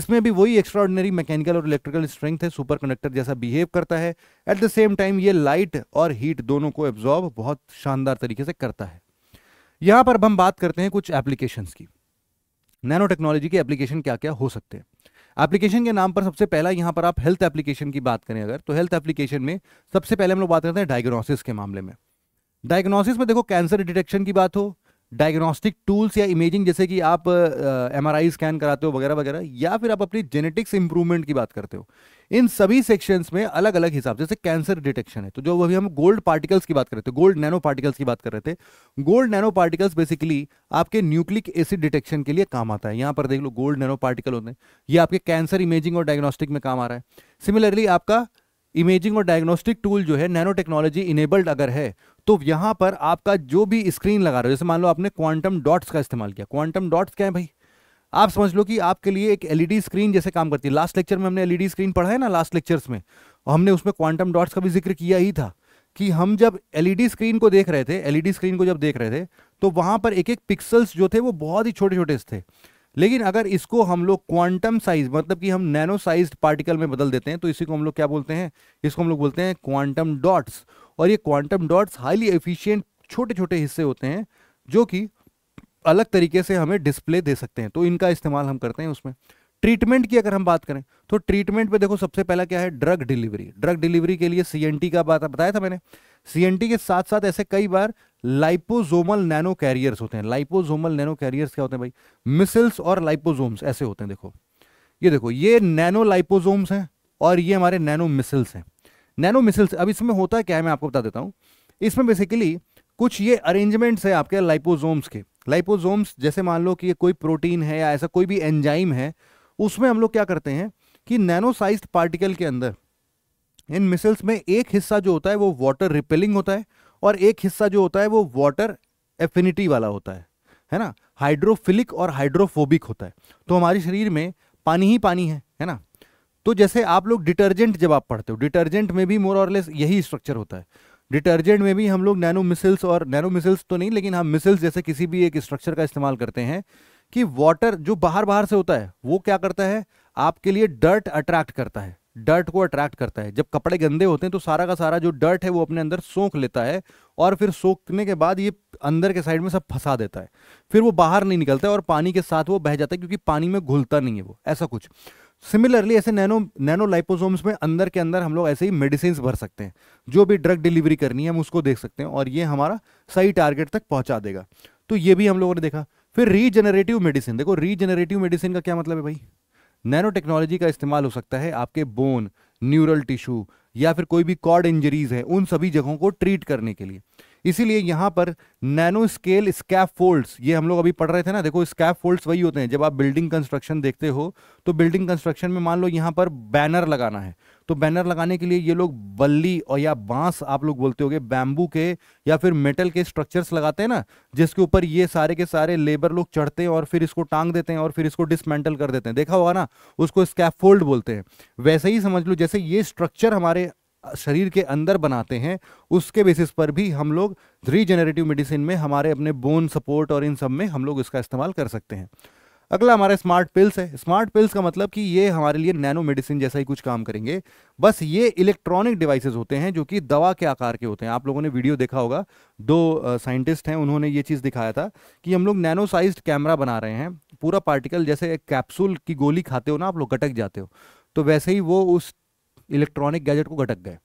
इसमें भी वही एक्स्ट्राऑर्डिनरी मैकेनिकल और इलेक्ट्रिकल स्ट्रेंथ है सुपर कंडक्टर जैसा बिहेव करता है एट द सेम टाइम ये लाइट और हीट दोनों को एब्जॉर्ब बहुत शानदार तरीके से करता है यहां पर अब हम बात करते हैं कुछ एप्लीकेशंस की नैनो टेक्नोलॉजी के एप्लीकेशन क्या क्या हो सकते हैं एप्लीकेशन के नाम पर सबसे पहला यहाँ पर आप हेल्थ एप्लीकेशन की बात करें अगर तो हेल्थ एप्लीकेशन में सबसे पहले हम लोग बात करते हैं डायग्नोसिस के मामले में डायग्नोसिस में देखो कैंसर डिटेक्शन की बात हो डायग्नोस्टिक टूल्स या इमेजिंग जैसे कि आप एम आर आई स्कैन कराते हो वगैरह वगैरह या फिर आप अपनी जेनेटिक्स इंप्रूवमेंट की बात करते हो इन सभी सेक्शंस में अलग अलग हिसाब जैसे कैंसर डिटेक्शन है तो जो अभी हम गोल्ड पार्टिकल्स की बात कर रहे थे गोल्ड नैनो पार्टिकल्स की बात कर रहे थे गोल्ड नैनो पार्टिकल्स बेसिकली आपके न्यूक्लिक एसिड डिटेक्शन के लिए काम आता है यहाँ पर देख लो गोल्ड नैनो पार्टिकल होते हैं ये आपके कैंसर इमेजिंग और डायग्नोस्टिक में काम आ रहा है सिमिलरली आपका इमेजिंग और डायग्नोस्टिक टूल जो है नैनो टेक्नोलॉजी इनेबल्ड अगर है तो यहाँ पर आपका जो भी स्क्रीन लगा रहे हो जैसे मान लो आपने क्वांटम डॉट्स का इस्तेमाल किया क्वांटम डॉट्स क्या है भाई आप समझ लो कि आपके लिए एक एलईडी स्क्रीन e जैसे काम करती है लास्ट लेक्चर में हमने एलईडी स्क्रीन e पढ़ा है ना लास्ट लेक्चर्स में और हमने उसमें क्वांटम डॉट्स का भी जिक्र किया ही था कि हम जब एलईडी स्क्रीन e को देख रहे थे एलईडी स्क्रीन को जब देख रहे थे तो वहाँ पर एक एक पिक्सल्स जो थे वो बहुत ही छोटे छोटे थे लेकिन अगर इसको हम लोग क्वांटम साइज मतलब कि हम नैनो साइज पार्टिकल में बदल देते हैं तो इसी को हम लोग क्या बोलते हैं इसको हम लोग बोलते हैं क्वांटम डॉट्स और ये क्वांटम डॉट्स हाईली एफिशिएंट छोटे छोटे हिस्से होते हैं जो कि अलग तरीके से हमें डिस्प्ले दे सकते हैं तो इनका इस्तेमाल हम करते हैं उसमें ट्रीटमेंट की अगर हम बात करें तो ट्रीटमेंट पे देखो सबसे पहला क्या है ड्रग डिलीवरी ड्रग डिलीवरी के लिए सीएनटी का बात बताया था मैंने सीएनटी के साथ साथ ऐसे कई बार लाइपोजोमल नैनो कैरियर्स होते हैं लाइपोजोमल नैनो कैरियर्स क्या होते हैं भाई मिसल्स और लाइपोजोम्स ऐसे होते हैं देखो ये देखो ये नैनो लाइपोजोम्स हैं और ये हमारे नैनो मिसल्स हैं नैनो मिसल्स अब इसमें होता है क्या है मैं आपको बता देता हूँ इसमें बेसिकली कुछ ये अरेंजमेंट्स है आपके लाइपोजोम्स के लाइपोजोम्स जैसे मान लो कि ये कोई प्रोटीन है या ऐसा कोई भी एंजाइम है उसमें हम लोग क्या करते हैं कि नैनो साइज पार्टिकल के अंदर इन मिसल्स में एक हिस्सा जो होता है वो वाटर रिपेलिंग होता है और एक हिस्सा जो होता है वो वाटर एफिनिटी वाला होता है है ना हाइड्रोफिलिक और हाइड्रोफोबिक होता है तो हमारे शरीर में पानी ही पानी है है ना तो जैसे आप लोग डिटर्जेंट जब आप पढ़ते हो डिटर्जेंट में भी मोर और लेस यही स्ट्रक्चर होता है डिटर्जेंट में भी हम लोग नैनो मिसल्स और नैनो मिसल्स तो नहीं लेकिन हम मिसल्स जैसे किसी भी एक स्ट्रक्चर का इस्तेमाल करते हैं कि वाटर जो बाहर बाहर से होता है वो क्या करता है आपके लिए डर्ट अट्रैक्ट करता है डर्ट को अट्रैक्ट करता है जब कपड़े गंदे होते हैं तो सारा का सारा जो डर्ट है वो अपने अंदर सोख लेता है और फिर सोखने के बाद ये अंदर के साइड में सब फंसा देता है फिर वो बाहर नहीं निकलता है और पानी के साथ वो बह जाता है क्योंकि पानी में घुलता नहीं है वो ऐसा कुछ सिमिलरली ऐसे नैनो नैनो लाइपोसोम्स में अंदर के अंदर हम लोग ऐसे ही मेडिसिन भर सकते हैं जो भी ड्रग डिलीवरी करनी है हम उसको देख सकते हैं और ये हमारा सही टारगेट तक पहुंचा देगा तो ये भी हम लोगों ने देखा फिर रीजनरेटिव मेडिसिन देखो रीजनरेटिव मेडिसिन का क्या मतलब है भाई नैनो टेक्नोलॉजी का इस्तेमाल हो सकता है आपके बोन न्यूरल टिश्यू या फिर कोई भी कॉर्ड इंजरीज है उन सभी जगहों को ट्रीट करने के लिए इसीलिए यहाँ पर नैनो स्केल स्कैप फोल्ड्स ये हम लोग अभी पढ़ रहे थे ना देखो स्कैप फोल्ड्स वही होते हैं जब आप बिल्डिंग कंस्ट्रक्शन देखते हो तो बिल्डिंग कंस्ट्रक्शन में मान लो यहाँ पर बैनर लगाना है तो बैनर लगाने के लिए ये लोग बल्ली और या बांस आप लोग बोलते गए बैम्बू के या फिर मेटल के स्ट्रक्चर्स लगाते हैं ना जिसके ऊपर ये सारे के सारे लेबर लोग चढ़ते हैं और फिर इसको टांग देते हैं और फिर इसको डिसमेंटल कर देते हैं देखा होगा ना उसको स्कैफोल्ड बोलते हैं वैसे ही समझ लो जैसे ये स्ट्रक्चर हमारे शरीर के अंदर बनाते हैं उसके बेसिस पर भी हम लोग रीजेनरेटिव मेडिसिन में हमारे अपने बोन सपोर्ट और इन सब में हम लोग इसका इस्तेमाल कर सकते हैं अगला हमारा स्मार्ट पिल्स है स्मार्ट पिल्स का मतलब कि ये हमारे लिए नैनो मेडिसिन जैसा ही कुछ काम करेंगे बस ये इलेक्ट्रॉनिक डिवाइसेस होते हैं जो कि दवा के आकार के होते हैं आप लोगों ने वीडियो देखा होगा दो साइंटिस्ट हैं उन्होंने ये चीज़ दिखाया था कि हम लोग नैनो साइज कैमरा बना रहे हैं पूरा पार्टिकल जैसे एक कैप्सूल की गोली खाते हो ना आप लोग गटक जाते हो तो वैसे ही वो उस इलेक्ट्रॉनिक गैजेट को घटक गए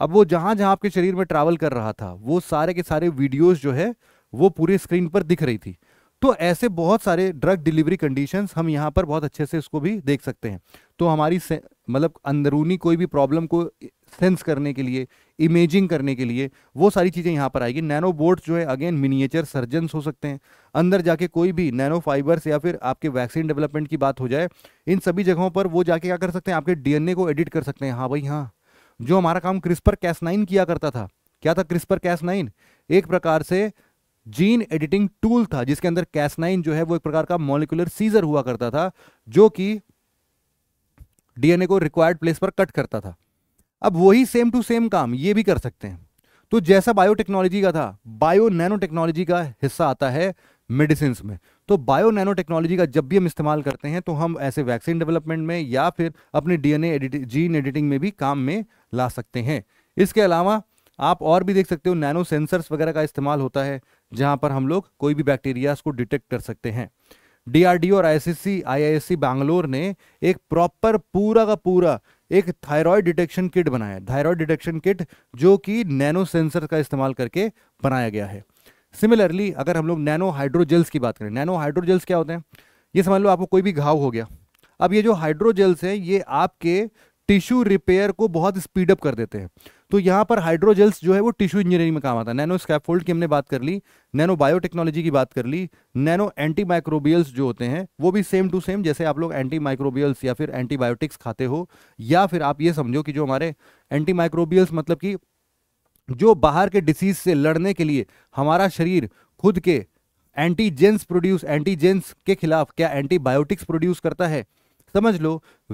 अब वो जहां जहां आपके शरीर में ट्रैवल कर रहा था वो सारे के सारे वीडियोस जो है वो पूरे स्क्रीन पर दिख रही थी तो ऐसे बहुत सारे ड्रग डिलीवरी कंडीशंस हम यहाँ पर बहुत अच्छे से इसको भी देख सकते हैं तो हमारी मतलब अंदरूनी कोई भी प्रॉब्लम को सेंस करने के लिए इमेजिंग करने के लिए वो सारी चीज़ें यहाँ पर आएगी नैनो बोट्स जो है अगेन मिनिएचर सर्जन हो सकते हैं अंदर जाके कोई भी नैनो फाइबर्स या फिर आपके वैक्सीन डेवलपमेंट की बात हो जाए इन सभी जगहों पर वो जाके क्या कर सकते हैं आपके डीएनए को एडिट कर सकते हैं हाँ भाई हाँ जो हमारा काम क्रिस्पर कैस नाइन किया करता था क्या था क्रिस्पर कैस नाइन एक प्रकार से जीन एडिटिंग टूल था जिसके अंदर कैस नाइन जो है वो एक प्रकार का मोलिकुलर सीजर हुआ करता था जो कि डीएनए को रिक्वायर्ड प्लेस पर कट करता था अब वही सेम टू सेम काम ये भी कर सकते हैं तो जैसा बायोटेक्नोलॉजी का था बायो नैनो टेक्नोलॉजी का हिस्सा आता है मेडिसिन में तो बायो नैनो टेक्नोलॉजी का जब भी हम इस्तेमाल करते हैं तो हम ऐसे वैक्सीन डेवलपमेंट में या फिर अपने डीएनए एडिटिंग जीन एडिटिंग में भी काम में ला सकते हैं इसके अलावा आप और भी देख सकते हो नैनो सेंसर्स वगैरह का इस्तेमाल होता है जहां पर हम लोग कोई भी बैक्टीरियाज को डिटेक्ट कर सकते हैं डीआरडीओ और आईसीसी आईआईएससी बैंगलोर ने एक प्रॉपर पूरा का पूरा एक थायराइड डिटेक्शन किट बनाया है थायराइड डिटेक्शन किट जो कि नैनो सेंसर का इस्तेमाल करके बनाया गया है सिमिलरली अगर हम लोग नैनो हाइड्रोजेल्स की बात करें नैनो हाइड्रोजेल्स क्या होते हैं ये समझ लो आपको कोई भी घाव हो गया अब ये जो हाइड्रोजेल्स हैं ये आपके टिश्यू रिपेयर को बहुत स्पीडअप कर देते हैं तो यहाँ पर हाइड्रोजेल्स जो है वो टिश्यू इंजीनियरिंग में काम आता है नैनो स्कैफोल्ड की हमने बात कर ली नैनो बायोटेक्नोलॉजी की बात कर ली नैनो एंटी माइक्रोबियल्स जो होते हैं वो भी सेम टू सेम जैसे आप लोग एंटी माइक्रोबियल्स या फिर एंटीबायोटिक्स खाते हो या फिर आप ये समझो कि जो हमारे एंटी माइक्रोबियल्स मतलब कि जो बाहर के डिसीज से लड़ने के लिए हमारा शरीर खुद के एंटीजेंस प्रोड्यूस एंटीजेंस के खिलाफ क्या एंटीबायोटिक्स प्रोड्यूस करता है समझ लो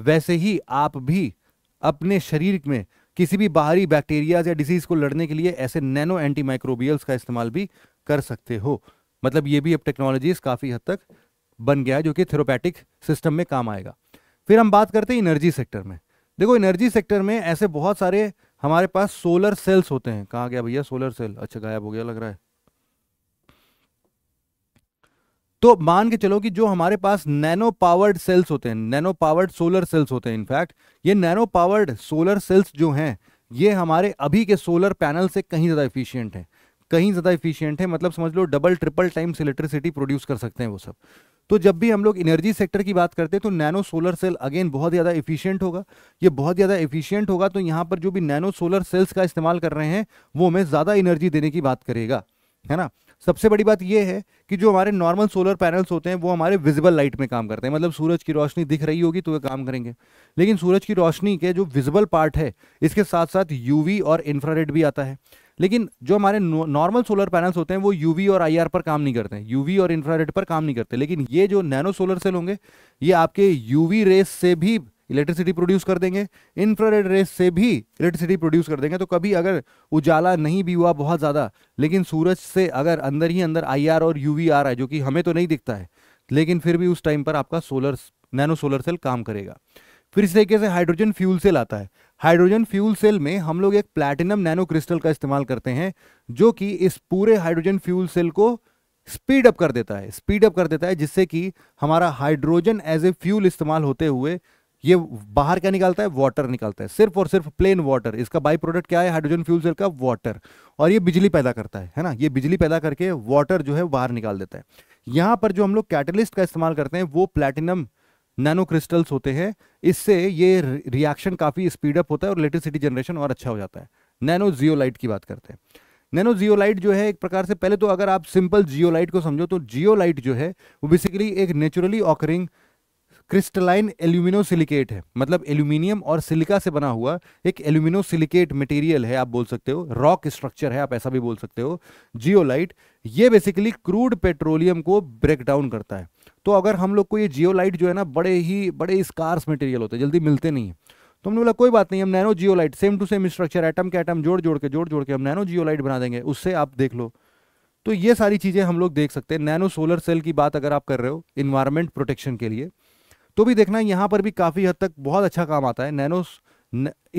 वैसे ही आप भी अपने शरीर में किसी भी बाहरी बैक्टीरिया या डिजीज को लड़ने के लिए ऐसे नैनो एंटी माइक्रोबियल्स का इस्तेमाल भी कर सकते हो मतलब ये भी अब टेक्नोलॉजीज काफ़ी हद तक बन गया है जो कि थेरोपैटिक सिस्टम में काम आएगा फिर हम बात करते हैं एनर्जी सेक्टर में देखो एनर्जी सेक्टर में ऐसे बहुत सारे हमारे पास सोलर सेल्स होते हैं कहाँ गया भैया सोलर सेल अच्छा गायब हो गया लग रहा है तो मान के चलो कि जो हमारे पास नैनो पावर्ड सेल्स होते हैं नैनो पावर्ड सोलर सेल्स होते हैं इनफैक्ट ये नैनो पावर्ड सोलर सेल्स जो हैं ये हमारे अभी के सोलर पैनल से कहीं ज़्यादा इफिशियंट है कहीं ज़्यादा इफिशियंट है मतलब समझ लो double triple times electricity produce कर सकते हैं वो सब तो जब भी हम लोग एनर्जी सेक्टर की बात करते हैं तो नैनो सोलर सेल अगेन बहुत ज़्यादा इफिशियंट होगा ये बहुत ज़्यादा इफिशियंट होगा तो यहाँ पर जो भी नैनो सोलर सेल्स का इस्तेमाल कर रहे हैं वो हमें ज़्यादा एनर्जी देने की बात करेगा है ना सबसे बड़ी बात यह है कि जो हमारे नॉर्मल सोलर पैनल्स होते हैं वो हमारे विजिबल लाइट में काम करते हैं मतलब सूरज की रोशनी दिख रही होगी तो वे काम करेंगे लेकिन सूरज की रोशनी के जो विजिबल पार्ट है इसके साथ साथ यूवी और इंफ्रारेड भी आता है लेकिन जो हमारे नॉर्मल सोलर पैनल्स होते हैं वो यूवी और आईआर पर काम नहीं करते हैं यूवी और इंफ्रारेड पर काम नहीं करते लेकिन ये जो नैनो सोलर सेल होंगे ये आपके यूवी रेस से भी इलेक्ट्रिसिटी प्रोड्यूस कर देंगे इंफ्रारेड रेस से भी इलेक्ट्रिसिटी प्रोड्यूस कर देंगे तो कभी अगर उजाला नहीं भी हुआ बहुत ज़्यादा लेकिन सूरज से अगर अंदर ही अंदर आई और यू आ रहा है जो कि हमें तो नहीं दिखता है लेकिन फिर भी उस टाइम पर आपका सोलर नैनो सोलर सेल काम करेगा फिर इस तरीके से हाइड्रोजन फ्यूल सेल आता है हाइड्रोजन फ्यूल सेल में हम लोग एक प्लैटिनम नैनो क्रिस्टल का इस्तेमाल करते हैं जो कि इस पूरे हाइड्रोजन फ्यूल सेल को स्पीड अप कर देता है स्पीड अप कर देता है जिससे कि हमारा हाइड्रोजन एज ए फ्यूल इस्तेमाल होते हुए ये बाहर क्या निकालता है वाटर निकालता है सिर्फ और सिर्फ प्लेन वाटर इसका बाई प्रोडक्ट क्या है हाइड्रोजन फ्यूल सेल का वाटर और ये बिजली पैदा करता है है ना ये बिजली पैदा करके वाटर जो है बाहर निकाल देता है यहाँ पर जो हम लोग कैटलिस्ट का इस्तेमाल करते हैं वो प्लेटिनम नैनो क्रिस्टल्स होते हैं इससे ये रिएक्शन काफ़ी स्पीडअप होता है और इलेक्ट्रिसिटी जनरेशन और अच्छा हो जाता है नैनो जियोलाइट की बात करते हैं नैनो जियोलाइट जो है एक प्रकार से पहले तो अगर आप सिंपल जियोलाइट को समझो तो जियोलाइट जो है वो बेसिकली एक naturally occurring crystalline alumino silicate है मतलब एल्यूमिनियम और सिलिका से बना हुआ एक एल्यूमिनो सिलिकेट मटेरियल है आप बोल सकते हो रॉक स्ट्रक्चर है आप ऐसा भी बोल सकते हो जियोलाइट ये बेसिकली क्रूड पेट्रोलियम को ब्रेक डाउन करता है तो अगर हम लोग को ये जियोलाइट जो है ना बड़े ही बड़े स्कार्स मटेरियल होते हैं जल्दी मिलते नहीं है तो हमने बोला कोई बात नहीं हम nano zeolite same to same structure atom के एटम जोड़ जोड़ के जोड़ जोड़ के हम नैनो जियोलाइट बना देंगे उससे आप देख लो तो ये सारी चीज़ें हम लोग देख सकते हैं नैनो सोलर सेल की बात अगर आप कर रहे हो इन्वायरमेंट प्रोटेक्शन के लिए तो भी देखना यहाँ पर भी काफ़ी हद तक बहुत अच्छा काम आता है नैनो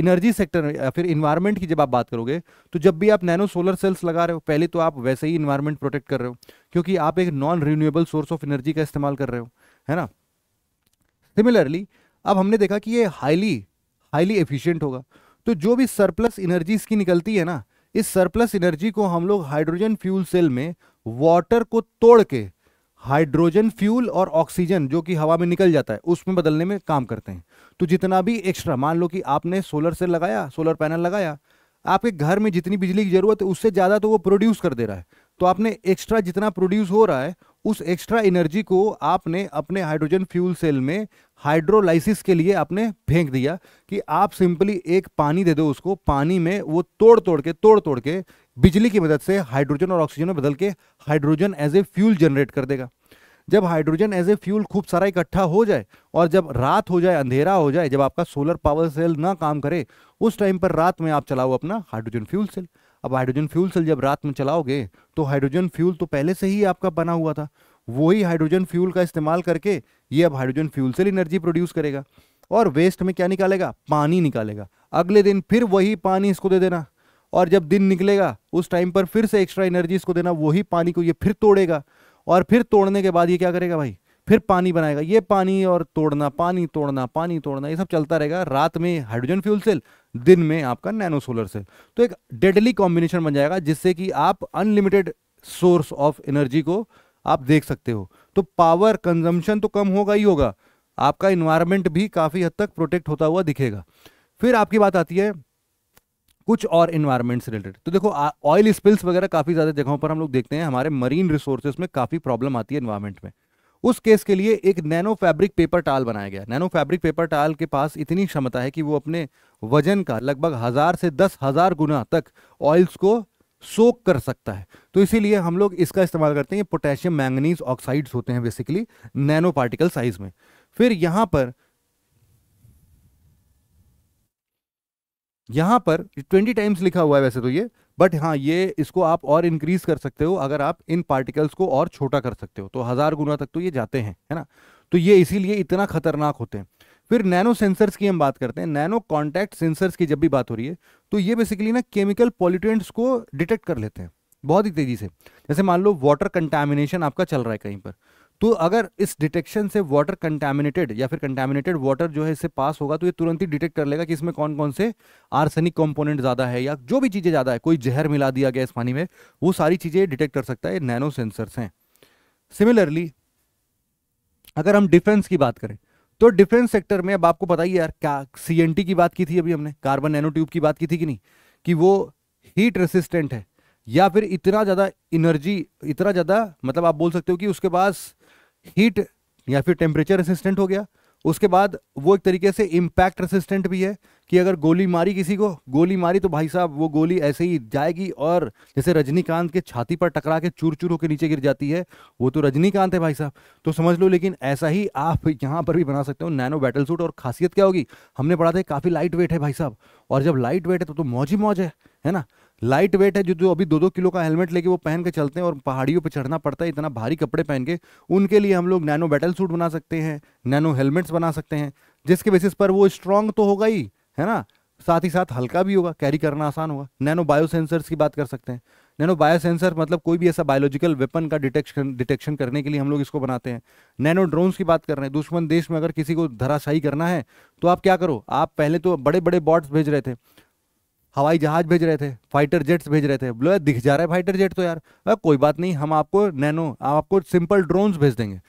इनर्जी सेक्टर में या फिर इन्वायरमेंट की जब आप बात करोगे तो जब भी आप नैनो सोलर सेल्स लगा रहे हो पहले तो आप वैसे ही इन्वायरमेंट प्रोटेक्ट कर रहे हो क्योंकि आप एक non renewable source of energy का इस्तेमाल कर रहे हो है ना सिमिलरली अब हमने देखा कि ये हाईली हाईली एफिशिएंट होगा तो जो भी सरप्लस इनर्जी इसकी निकलती है ना इस सरप्लस इनर्जी को हम लोग हाइड्रोजन फ्यूल सेल में वाटर को तोड़ के हाइड्रोजन फ्यूल और ऑक्सीजन जो कि हवा में निकल जाता है उसमें बदलने में काम करते हैं तो जितना भी एक्स्ट्रा मान लो कि आपने सोलर सेल लगाया सोलर पैनल लगाया आपके घर में जितनी बिजली की ज़रूरत है उससे ज़्यादा तो वो प्रोड्यूस कर दे रहा है तो आपने एक्स्ट्रा जितना प्रोड्यूस हो रहा है उस एक्स्ट्रा एनर्जी को आपने अपने हाइड्रोजन फ्यूल सेल में हाइड्रोलाइसिस के लिए आपने फेंक दिया कि आप सिंपली एक पानी दे दो उसको पानी में वो तोड़ तोड़ के तोड़ तोड़ के बिजली की मदद से हाइड्रोजन और ऑक्सीजन में बदल के hydrogen as a fuel generate कर देगा जब हाइड्रोजन एज ए फ्यूल खूब सारा इकट्ठा हो जाए और जब रात हो जाए अंधेरा हो जाए जब आपका सोलर पावर सेल ना काम करे उस टाइम पर रात में आप चलाओ अपना हाइड्रोजन फ्यूल सेल अब हाइड्रोजन फ्यूल सेल जब रात में चलाओगे तो हाइड्रोजन फ्यूल तो पहले से ही आपका बना हुआ था वही हाइड्रोजन फ्यूल का इस्तेमाल करके ये अब hydrogen fuel cell energy produce करेगा और वेस्ट में क्या निकालेगा पानी निकालेगा अगले दिन फिर वही पानी इसको दे देना और जब दिन निकलेगा उस टाइम पर फिर से एक्स्ट्रा एनर्जी इसको देना वही पानी को ये फिर तोड़ेगा और फिर तोड़ने के बाद ये क्या करेगा भाई फिर पानी बनाएगा ये पानी और तोड़ना पानी तोड़ना पानी तोड़ना ये सब चलता रहेगा रात में हाइड्रोजन फ्यूल सेल दिन में आपका नैनो सोलर सेल तो एक डेडली कॉम्बिनेशन बन जाएगा जिससे कि आप अनलिमिटेड सोर्स ऑफ एनर्जी को आप देख सकते हो तो पावर कंजम्पशन तो कम होगा ही होगा आपका इन्वायरमेंट भी काफ़ी हद तक प्रोटेक्ट होता हुआ दिखेगा फिर आपकी बात आती है कुछ और इन्वायरमेंट से रिलेटेड तो देखो ऑयल स्पिल्स वगैरह काफ़ी ज़्यादा जगहों पर हम लोग देखते हैं हमारे मरीन रिसोर्सेज में काफ़ी प्रॉब्लम आती है इन्वायरमेंट में उस केस के लिए एक नैनो फैब्रिक पेपर टाल बनाया गया नैनो फैब्रिक पेपर टाल के पास इतनी क्षमता है कि वो अपने वजन का लगभग हज़ार से दस हज़ार गुना तक ऑयल्स को सोक कर सकता है तो इसीलिए हम लोग इसका इस्तेमाल करते हैं पोटेशियम मैंगनीज ऑक्साइड्स होते हैं बेसिकली नैनो पार्टिकल साइज में फिर यहाँ पर यहाँ पर ट्वेंटी टाइम्स लिखा हुआ है वैसे तो ये बट हाँ ये इसको आप और इंक्रीज कर सकते हो अगर आप इन पार्टिकल्स को और छोटा कर सकते हो तो हज़ार गुना तक तो ये जाते हैं है ना तो ये इसीलिए इतना खतरनाक होते हैं फिर नैनो सेंसर्स की हम बात करते हैं नैनो कॉन्टैक्ट सेंसर्स की जब भी बात हो रही है तो ये बेसिकली ना केमिकल पॉल्यूटेंट्स को डिटेक्ट कर लेते हैं बहुत ही तेज़ी से जैसे मान लो वाटर कंटेमिनेशन आपका चल रहा है कहीं पर तो अगर इस डिटेक्शन से वाटर कंटेमिनेटेड या फिर कंटेमिनेटेड वाटर जो है इससे पास होगा तो ये तुरंत ही डिटेक्ट कर लेगा कि इसमें कौन कौन से आर्सेनिक कंपोनेंट ज़्यादा है या जो भी चीज़ें ज़्यादा है कोई जहर मिला दिया गया इस पानी में वो सारी चीज़ें डिटेक्ट कर सकता है नैनो सेंसर्स हैं सिमिलरली अगर हम डिफेंस की बात करें तो डिफेंस सेक्टर में अब आपको पता ही यार क्या सी की बात की थी अभी हमने कार्बन नैनो ट्यूब की बात की थी कि नहीं कि वो हीट रेसिस्टेंट है या फिर इतना ज़्यादा एनर्जी इतना ज़्यादा मतलब आप बोल सकते हो कि उसके पास हीट या फिर टेम्परेचर रेसिस्टेंट हो गया उसके बाद वो एक तरीके से इम्पैक्ट रेसिस्टेंट भी है कि अगर गोली मारी किसी को गोली मारी तो भाई साहब वो गोली ऐसे ही जाएगी और जैसे रजनीकांत के छाती पर टकरा के चूर चूर होकर नीचे गिर जाती है वो तो रजनीकांत है भाई साहब तो समझ लो लेकिन ऐसा ही आप यहाँ पर भी बना सकते हो नैनो बैटल सूट और खासियत क्या होगी हमने पढ़ा था काफ़ी लाइट वेट है भाई साहब और जब लाइट वेट है तो, तो मौज ही मौज है है ना लाइट वेट है जो जो अभी दो दो किलो का हेलमेट लेके वो पहन के चलते हैं और पहाड़ियों पे चढ़ना पड़ता है इतना भारी कपड़े पहन के उनके लिए हम लोग नैनो बैटल सूट बना सकते हैं नैनो हेलमेट्स बना सकते हैं जिसके बेसिस पर वो स्ट्रांग तो होगा ही है ना साथ ही साथ हल्का भी होगा कैरी करना आसान होगा नैनो बायोसेंसर्स की बात कर सकते हैं नैनो बायोसेंसर मतलब कोई भी ऐसा बायोलॉजिकल वेपन का डिटेक्शन डिटेक्शन करने के लिए हम लोग इसको बनाते हैं नैनो ड्रोन्स की बात कर रहे हैं दुश्मन देश में अगर किसी को धराशाई करना है तो आप क्या करो आप पहले तो बड़े बड़े बॉट्स भेज रहे थे हवाई जहाज भेज रहे थे फाइटर जेट्स भेज रहे थे बोले दिख जा रहा है फाइटर जेट तो यार कोई बात नहीं हम आपको नैनो आपको सिंपल ड्रोन्स भेज देंगे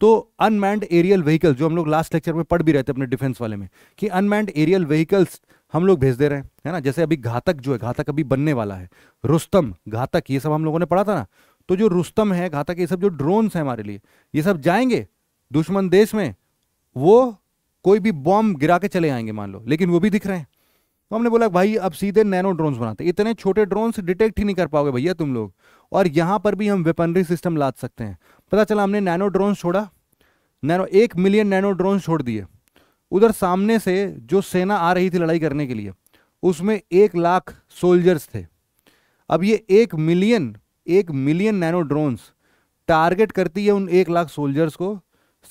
तो अनमैंड एरियल व्हीकल जो हम लोग लास्ट लेक्चर में पढ़ भी रहे थे अपने डिफेंस वाले में कि अनमैंड एरियल व्हीकल्स हम लोग भेज दे रहे हैं है ना जैसे अभी घातक जो है घातक अभी बनने वाला है रुस्तम घातक ये सब हम लोगों ने पढ़ा था ना तो जो रुस्तम है घातक ये सब जो ड्रोन्स हैं हमारे लिए ये सब जाएंगे दुश्मन देश में वो कोई भी बॉम्ब गिरा के चले आएंगे मान लो लेकिन वो भी दिख रहे हैं तो हमने बोला भाई अब सीधे नैनो ड्रोन्स बनाते इतने छोटे ड्रोन्स डिटेक्ट ही नहीं कर पाओगे भैया तुम लोग और यहाँ पर भी हम वेपनरी सिस्टम लाद सकते हैं पता चला हमने नैनो ड्रोन्स छोड़ा नैनो एक मिलियन नैनो ड्रोन छोड़ दिए उधर सामने से जो सेना आ रही थी लड़ाई करने के लिए उसमें एक लाख सोल्जर्स थे अब ये एक मिलियन एक मिलियन नैनो ड्रोन्स टारगेट करती है उन एक लाख सोल्जर्स को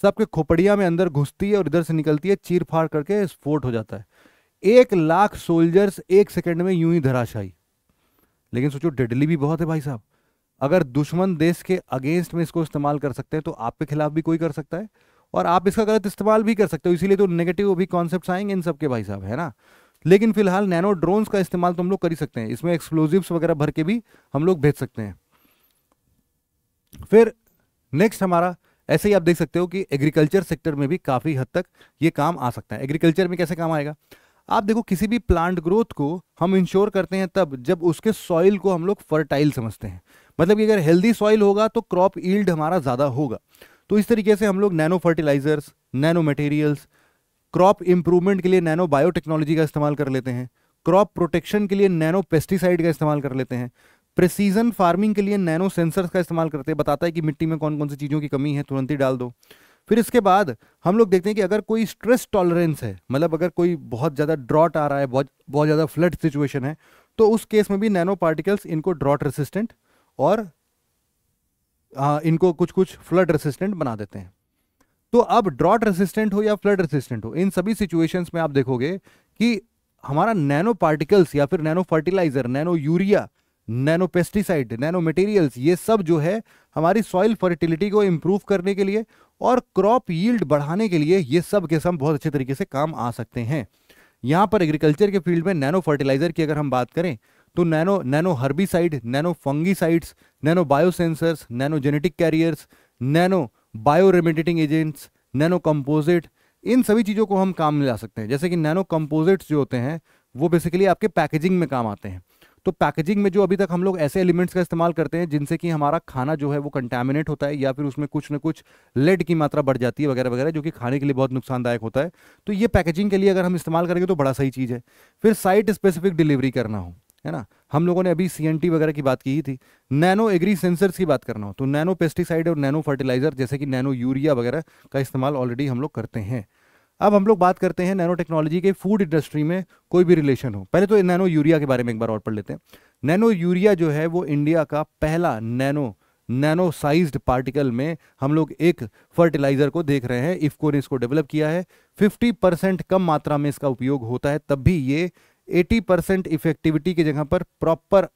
सबके खोपड़िया में अंदर घुसती है और इधर से निकलती है चीर फाड़ करके स्फोट हो जाता है एक लाख सोल्जर्स एक सेकंड में यूं ही धराशाई लेकिन सोचो डेडली भी बहुत है भाई साहब अगर दुश्मन देश के अगेंस्ट में इसको इस्तेमाल कर सकते हैं तो आपके खिलाफ भी कोई कर सकता है और आप इसका गलत इस्तेमाल भी कर सकते हो इसीलिए तो नेगेटिव भी कॉन्सेप्ट आएंगे इन सबके भाई साहब है ना लेकिन फिलहाल नैनो ड्रोन्स का इस्तेमाल तो हम लोग कर ही सकते हैं इसमें एक्सप्लोजिवस वगैरह भर के भी हम लोग भेज सकते हैं फिर नेक्स्ट हमारा ऐसे ही आप देख सकते हो कि एग्रीकल्चर सेक्टर में भी काफ़ी हद तक ये काम आ सकता है एग्रीकल्चर में कैसे काम आएगा आप देखो किसी भी प्लांट ग्रोथ को हम इंश्योर करते हैं तब जब उसके सॉइल को हम लोग फर्टाइल समझते हैं मतलब कि अगर हेल्दी सॉइल होगा तो क्रॉप ईल्ड हमारा ज़्यादा होगा तो इस तरीके से हम लोग nano fertilizers nano materials crop improvement के लिए नैनो बायोटेक्नोलॉजी का इस्तेमाल कर लेते हैं क्रॉप प्रोटेक्शन के लिए नैनो पेस्टिसाइड का इस्तेमाल कर लेते हैं प्रिसीजन फार्मिंग के लिए नैनो सेंसर्स का इस्तेमाल करते हैं बताता है कि मिट्टी में कौन कौन सी चीज़ों की कमी है तुरंत ही डाल दो फिर इसके बाद हम लोग देखते हैं कि अगर कोई स्ट्रेस टॉलरेंस है मतलब अगर कोई बहुत ज़्यादा ड्रॉट आ रहा है बहुत बहुत ज़्यादा फ्लड सिचुएशन है तो उस केस में भी नैनो पार्टिकल्स इनको ड्रॉट रेसिस्टेंट और आ, इनको कुछ कुछ फ्लड रेसिस्टेंट बना देते हैं तो अब ड्रॉट रेसिस्टेंट हो या फ्लड रेसिस्टेंट हो इन सभी सिचुएशंस में आप देखोगे कि हमारा नैनो पार्टिकल्स या फिर nano fertilizer nano urea nano pesticide nano materials ये सब जो है हमारी सॉइल फर्टिलिटी को इम्प्रूव करने के लिए और क्रॉप यील्ड बढ़ाने के लिए ये सब के सब बहुत अच्छे तरीके से काम आ सकते हैं यहाँ पर एग्रीकल्चर के फील्ड में नैनो फर्टिलाइजर की अगर हम बात करें तो nano nano herbicide nano fungicides nano biosensors nano genetic carriers nano bio remediating agents nano composite इन सभी चीज़ों को हम काम में ला सकते हैं जैसे कि नैनो कंपोजिट्स जो होते हैं वो बेसिकली आपके पैकेजिंग में काम आते हैं तो पैकेजिंग में जो अभी तक हम लोग ऐसे एलिमेंट्स का इस्तेमाल करते हैं जिनसे कि हमारा खाना जो है वो कंटेमिनेट होता है या फिर उसमें कुछ ना कुछ लेड की मात्रा बढ़ जाती है वगैरह वगैरह जो कि खाने के लिए बहुत नुकसानदायक होता है तो ये पैकेजिंग के लिए अगर हम इस्तेमाल करेंगे तो बड़ा सही चीज़ है फिर साइट स्पेसिफिक डिलीवरी करना हो है ना हम लोगों ने अभी सी वगैरह की बात की ही थी नैनो एग्री सेंसर्स की बात करना हो तो नैनो पेस्टिसाइड और नैनो फर्टिलाइजर जैसे कि नैनो यूरिया वगैरह का इस्तेमाल ऑलरेडी हम लोग करते हैं अब हम लोग बात करते हैं नैनो टेक्नोलॉजी के फूड इंडस्ट्री में कोई भी रिलेशन हो पहले तो नैनो यूरिया के बारे में एक बार और पढ़ लेते हैं नैनो यूरिया जो है वो इंडिया का पहला नैनो नैनो साइज्ड पार्टिकल में हम लोग एक फर्टिलाइजर को देख रहे हैं इफको ने इसको डेवलप किया है 50 परसेंट कम मात्रा में इसका उपयोग होता है तब भी ये 80 परसेंट इफेक्टिविटी की जगह पर प्रॉपर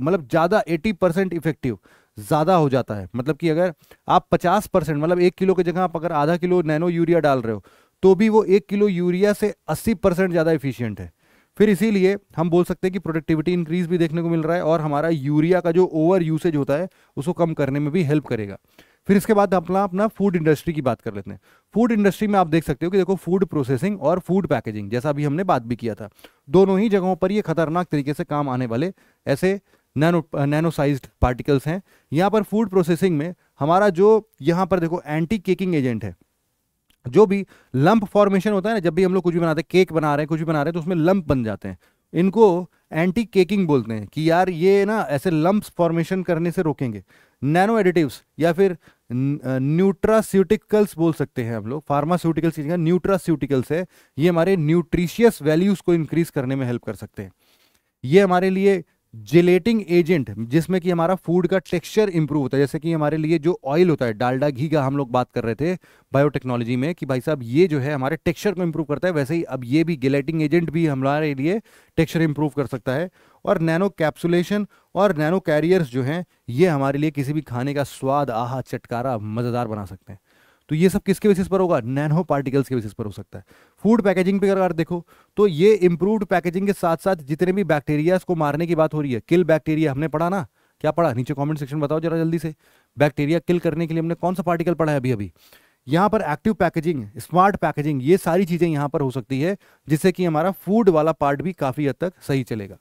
मतलब ज़्यादा 80 परसेंट इफेक्टिव ज़्यादा हो जाता है मतलब कि अगर आप 50 परसेंट मतलब एक किलो की जगह आप अगर आधा किलो नैनो यूरिया डाल रहे हो तो भी वो एक किलो यूरिया से 80 परसेंट ज़्यादा इफिशियंट है फिर इसीलिए हम बोल सकते हैं कि प्रोडक्टिविटी इंक्रीज भी देखने को मिल रहा है और हमारा यूरिया का जो ओवर यूसेज होता है उसको कम करने में भी हेल्प करेगा फिर इसके बाद अपना अपना फूड इंडस्ट्री की बात कर लेते हैं फूड इंडस्ट्री में आप देख सकते हो कि देखो फूड प्रोसेसिंग और फूड पैकेजिंग जैसा अभी हमने बात भी किया था दोनों ही जगहों पर ये खतरनाक तरीके से काम आने वाले ऐसे नैनो नैनो पार्टिकल्स हैं यहाँ पर फूड प्रोसेसिंग में हमारा जो यहाँ पर देखो एंटी केकिंग एजेंट है जो भी लंप फॉर्मेशन होता है ना जब भी हम लोग कुछ भी बनाते हैं केक बना रहे हैं कुछ भी बना रहे हैं तो उसमें लंप बन जाते हैं इनको एंटी केकिंग बोलते हैं कि यार ये ना ऐसे लंप्स फॉर्मेशन करने से रोकेंगे नैनो एडिटिव्स या फिर न्यूट्रास्यूटिकल्स बोल सकते हैं हम लोग फार्मास्यूटिकल्स की जगह न्यूट्रास्यूटिकल्स है ये हमारे न्यूट्रिशियस वैल्यूज को इंक्रीज करने में हेल्प कर सकते हैं ये हमारे लिए जिलेटिंग एजेंट जिसमें कि हमारा फूड का टेक्सचर इंप्रूव होता है जैसे कि हमारे लिए जो ऑयल होता है डालडा घी का हम लोग बात कर रहे थे बायोटेक्नोलॉजी में कि भाई साहब ये जो है हमारे टेक्सचर को इंप्रूव करता है वैसे ही अब ये भी गिलेटिंग एजेंट भी हमारे लिए टेक्सचर इंप्रूव कर सकता है और नैनो कैप्सुलेशन और नैनो कैरियर्स जो हैं ये हमारे लिए किसी भी खाने का स्वाद आहा चटकारा मज़ेदार बना सकते हैं तो ये सब किसके बेसिस पर होगा नैनो पार्टिकल्स के बेसिस पर हो सकता है फूड पैकेजिंग पे अगर देखो तो ये इंप्रूव्ड पैकेजिंग के साथ साथ जितने भी बैक्टीरिया को मारने की बात हो रही है किल बैक्टीरिया हमने पढ़ा ना क्या पढ़ा नीचे कॉमेंट सेक्शन बताओ जरा जल्दी से बैक्टीरिया किल करने के लिए हमने कौन सा पार्टिकल पढ़ा है अभी अभी यहाँ पर एक्टिव पैकेजिंग स्मार्ट पैकेजिंग ये सारी चीज़ें यहाँ पर हो सकती है जिससे कि हमारा फूड वाला पार्ट भी काफ़ी हद तक सही चलेगा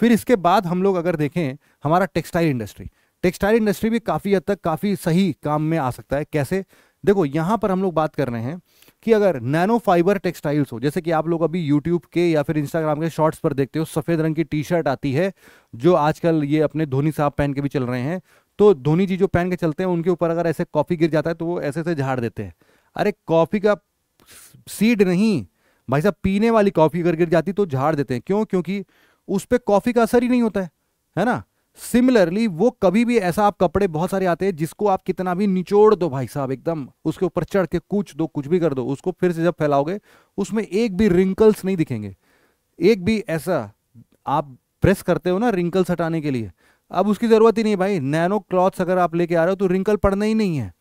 फिर इसके बाद हम लोग अगर देखें हमारा टेक्सटाइल इंडस्ट्री टेक्सटाइल इंडस्ट्री भी काफ़ी हद तक काफ़ी सही काम में आ सकता है कैसे देखो यहाँ पर हम लोग बात कर रहे हैं कि अगर नैनो फाइबर टेक्सटाइल्स हो जैसे कि आप लोग अभी यूट्यूब के या फिर इंस्टाग्राम के शॉर्ट्स पर देखते हो सफ़ेद रंग की टी शर्ट आती है जो आजकल ये अपने धोनी साहब पहन के भी चल रहे हैं तो धोनी जी जो पहन के चलते हैं उनके ऊपर अगर ऐसे कॉफ़ी गिर जाता है तो वो ऐसे ऐसे झाड़ देते हैं अरे कॉफ़ी का सीड नहीं भाई साहब पीने वाली कॉफ़ी अगर गिर जाती तो झाड़ देते हैं क्यों क्योंकि उस पर कॉफ़ी का असर ही नहीं होता है है ना सिमिलरली वो कभी भी ऐसा आप कपड़े बहुत सारे आते हैं जिसको आप कितना भी निचोड़ दो भाई साहब एकदम उसके ऊपर चढ़ के कुछ दो कुछ भी कर दो उसको फिर से जब फैलाओगे उसमें एक भी रिंकल्स नहीं दिखेंगे एक भी ऐसा आप प्रेस करते हो ना रिंकल्स हटाने के लिए अब उसकी ज़रूरत ही नहीं भाई नैनो क्लॉथ्स अगर आप लेके आ रहे हो तो रिंकल पड़ना ही नहीं है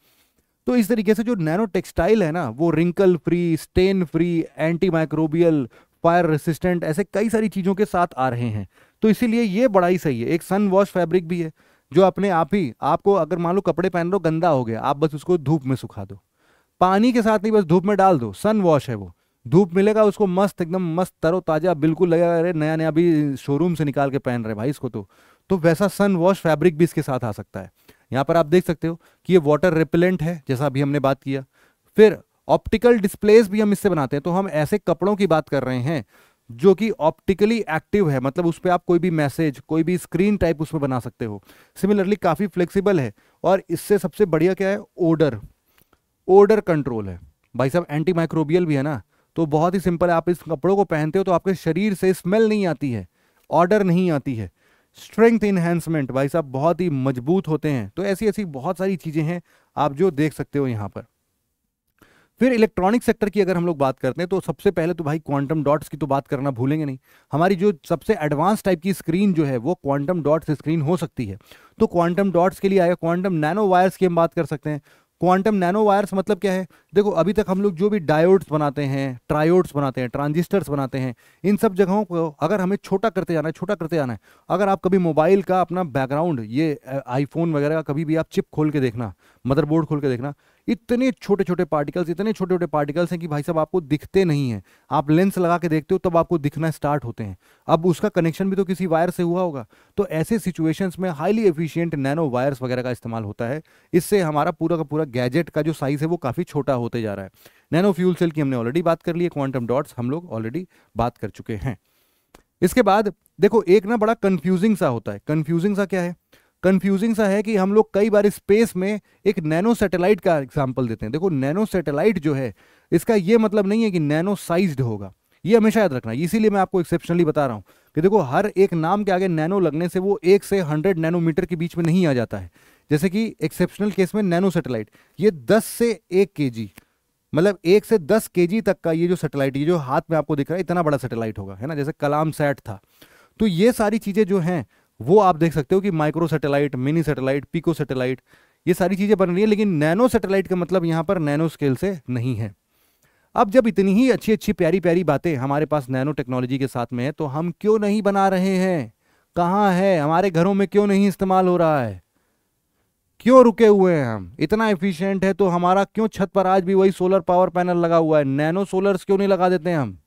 तो इस तरीके से जो नैनो टेक्सटाइल है ना वो wrinkle free stain free anti microbial fire resistant ऐसे कई सारी चीज़ों के साथ आ रहे हैं तो इसीलिए ये बड़ा ही सही है एक सन वॉश फैब्रिक भी है जो अपने आप ही आपको अगर मान लो कपड़े पहन लो गंदा हो गया आप बस उसको धूप में सुखा दो पानी के साथ नहीं बस धूप में डाल दो सन वॉश है वो धूप मिलेगा उसको मस्त एकदम मस्त तरोताज़ा बिल्कुल लगेगा अरे नया नया अभी शोरूम से निकाल के पहन रहे भाई इसको तो तो वैसा सन वॉश फैब्रिक भी इसके साथ आ सकता है यहाँ पर आप देख सकते हो कि ये वाटर रिपेलेंट है जैसा अभी हमने बात किया फिर ऑप्टिकल डिस्प्लेस भी हम इससे बनाते हैं तो हम ऐसे कपड़ों की बात कर रहे हैं जो कि ऑप्टिकली एक्टिव है मतलब उस पर आप कोई भी मैसेज कोई भी स्क्रीन टाइप उसमें बना सकते हो सिमिलरली काफ़ी फ्लेक्सिबल है और इससे सबसे बढ़िया क्या है ओडर ओडर कंट्रोल है भाई साहब एंटी माइक्रोबियल भी है ना तो बहुत ही सिंपल है आप इस कपड़ों को पहनते हो तो आपके शरीर से स्मेल नहीं आती है ऑर्डर नहीं आती है स्ट्रेंथ इन्हेंसमेंट भाई साहब बहुत ही मजबूत होते हैं तो ऐसी ऐसी बहुत सारी चीज़ें हैं आप जो देख सकते हो यहाँ पर फिर इलेक्ट्रॉनिक सेक्टर की अगर हम लोग बात करते हैं तो सबसे पहले तो भाई क्वांटम डॉट्स की तो बात करना भूलेंगे नहीं हमारी जो सबसे एडवांस टाइप की स्क्रीन जो है वो क्वांटम डॉट्स स्क्रीन हो सकती है तो क्वांटम डॉट्स के लिए आएगा क्वांटम नैनो वायर्स की हम बात कर सकते हैं क्वांटम नैनो वायर्स मतलब क्या है देखो अभी तक हम लोग जो भी डायोड्स बनाते हैं ट्रायोड्स बनाते हैं ट्रांजिस्टर्स बनाते हैं इन सब जगहों को अगर हमें छोटा करते जाना है छोटा करते जाना है अगर आप कभी मोबाइल का अपना बैकग्राउंड ये आईफोन वगैरह का कभी भी आप चिप खोल के देखना मदरबोर्ड खोल के देखना इतने छोटे छोटे पार्टिकल्स इतने छोटे छोटे पार्टिकल्स हैं कि भाई साहब आपको दिखते नहीं हैं आप लेंस लगा के देखते हो तब आपको दिखना स्टार्ट होते हैं अब उसका कनेक्शन भी तो किसी वायर से हुआ होगा तो ऐसे सिचुएशंस में हाईली एफिशिएंट नैनो वायर्स वगैरह का इस्तेमाल होता है इससे हमारा पूरा का पूरा गैजेट का जो साइज़ है वो काफ़ी छोटा होते जा रहा है नैनो फ्यूल सेल की हमने ऑलरेडी बात कर ली है क्वांटम डॉट्स हम लोग ऑलरेडी बात कर चुके हैं इसके बाद देखो एक ना बड़ा कंफ्यूजिंग सा होता है कंफ्यूजिंग सा क्या है कंफ्यूजिंग सा है कि हम लोग कई बार स्पेस में एक नैनो सैटेलाइट का एग्जाम्पल देते हैं देखो नैनो सैटेलाइट जो है इसका यह मतलब नहीं है कि नैनो साइज्ड होगा ये हमेशा याद रखना इसीलिए मैं आपको एक्सेप्शनली बता रहा हूं कि देखो हर एक नाम के आगे नैनो लगने से वो एक से हंड्रेड नैनोमीटर के बीच में नहीं आ जाता है जैसे कि एक्सेप्शनल केस में नैनो सैटेलाइट ये दस से एक के मतलब एक से दस के तक का ये जो सैटेलाइट ये जो हाथ में आपको दिख रहा है इतना बड़ा सैटेलाइट होगा है ना जैसे कलाम सेट था तो ये सारी चीज़ें जो हैं वो आप देख सकते हो कि micro satellite mini satellite pico satellite ये सारी चीज़ें बन रही है लेकिन नैनो सैटेलाइट का मतलब यहाँ पर नैनो स्केल से नहीं है अब जब इतनी ही अच्छी अच्छी प्यारी प्यारी बातें हमारे पास नैनो टेक्नोलॉजी के साथ में है तो हम क्यों नहीं बना रहे हैं कहाँ है हमारे घरों में क्यों नहीं इस्तेमाल हो रहा है क्यों रुके हुए हैं हम इतना एफिशिएंट है तो हमारा क्यों छत पर आज भी वही सोलर पावर पैनल लगा हुआ है नैनो सोलर्स क्यों नहीं लगा देते हैं हम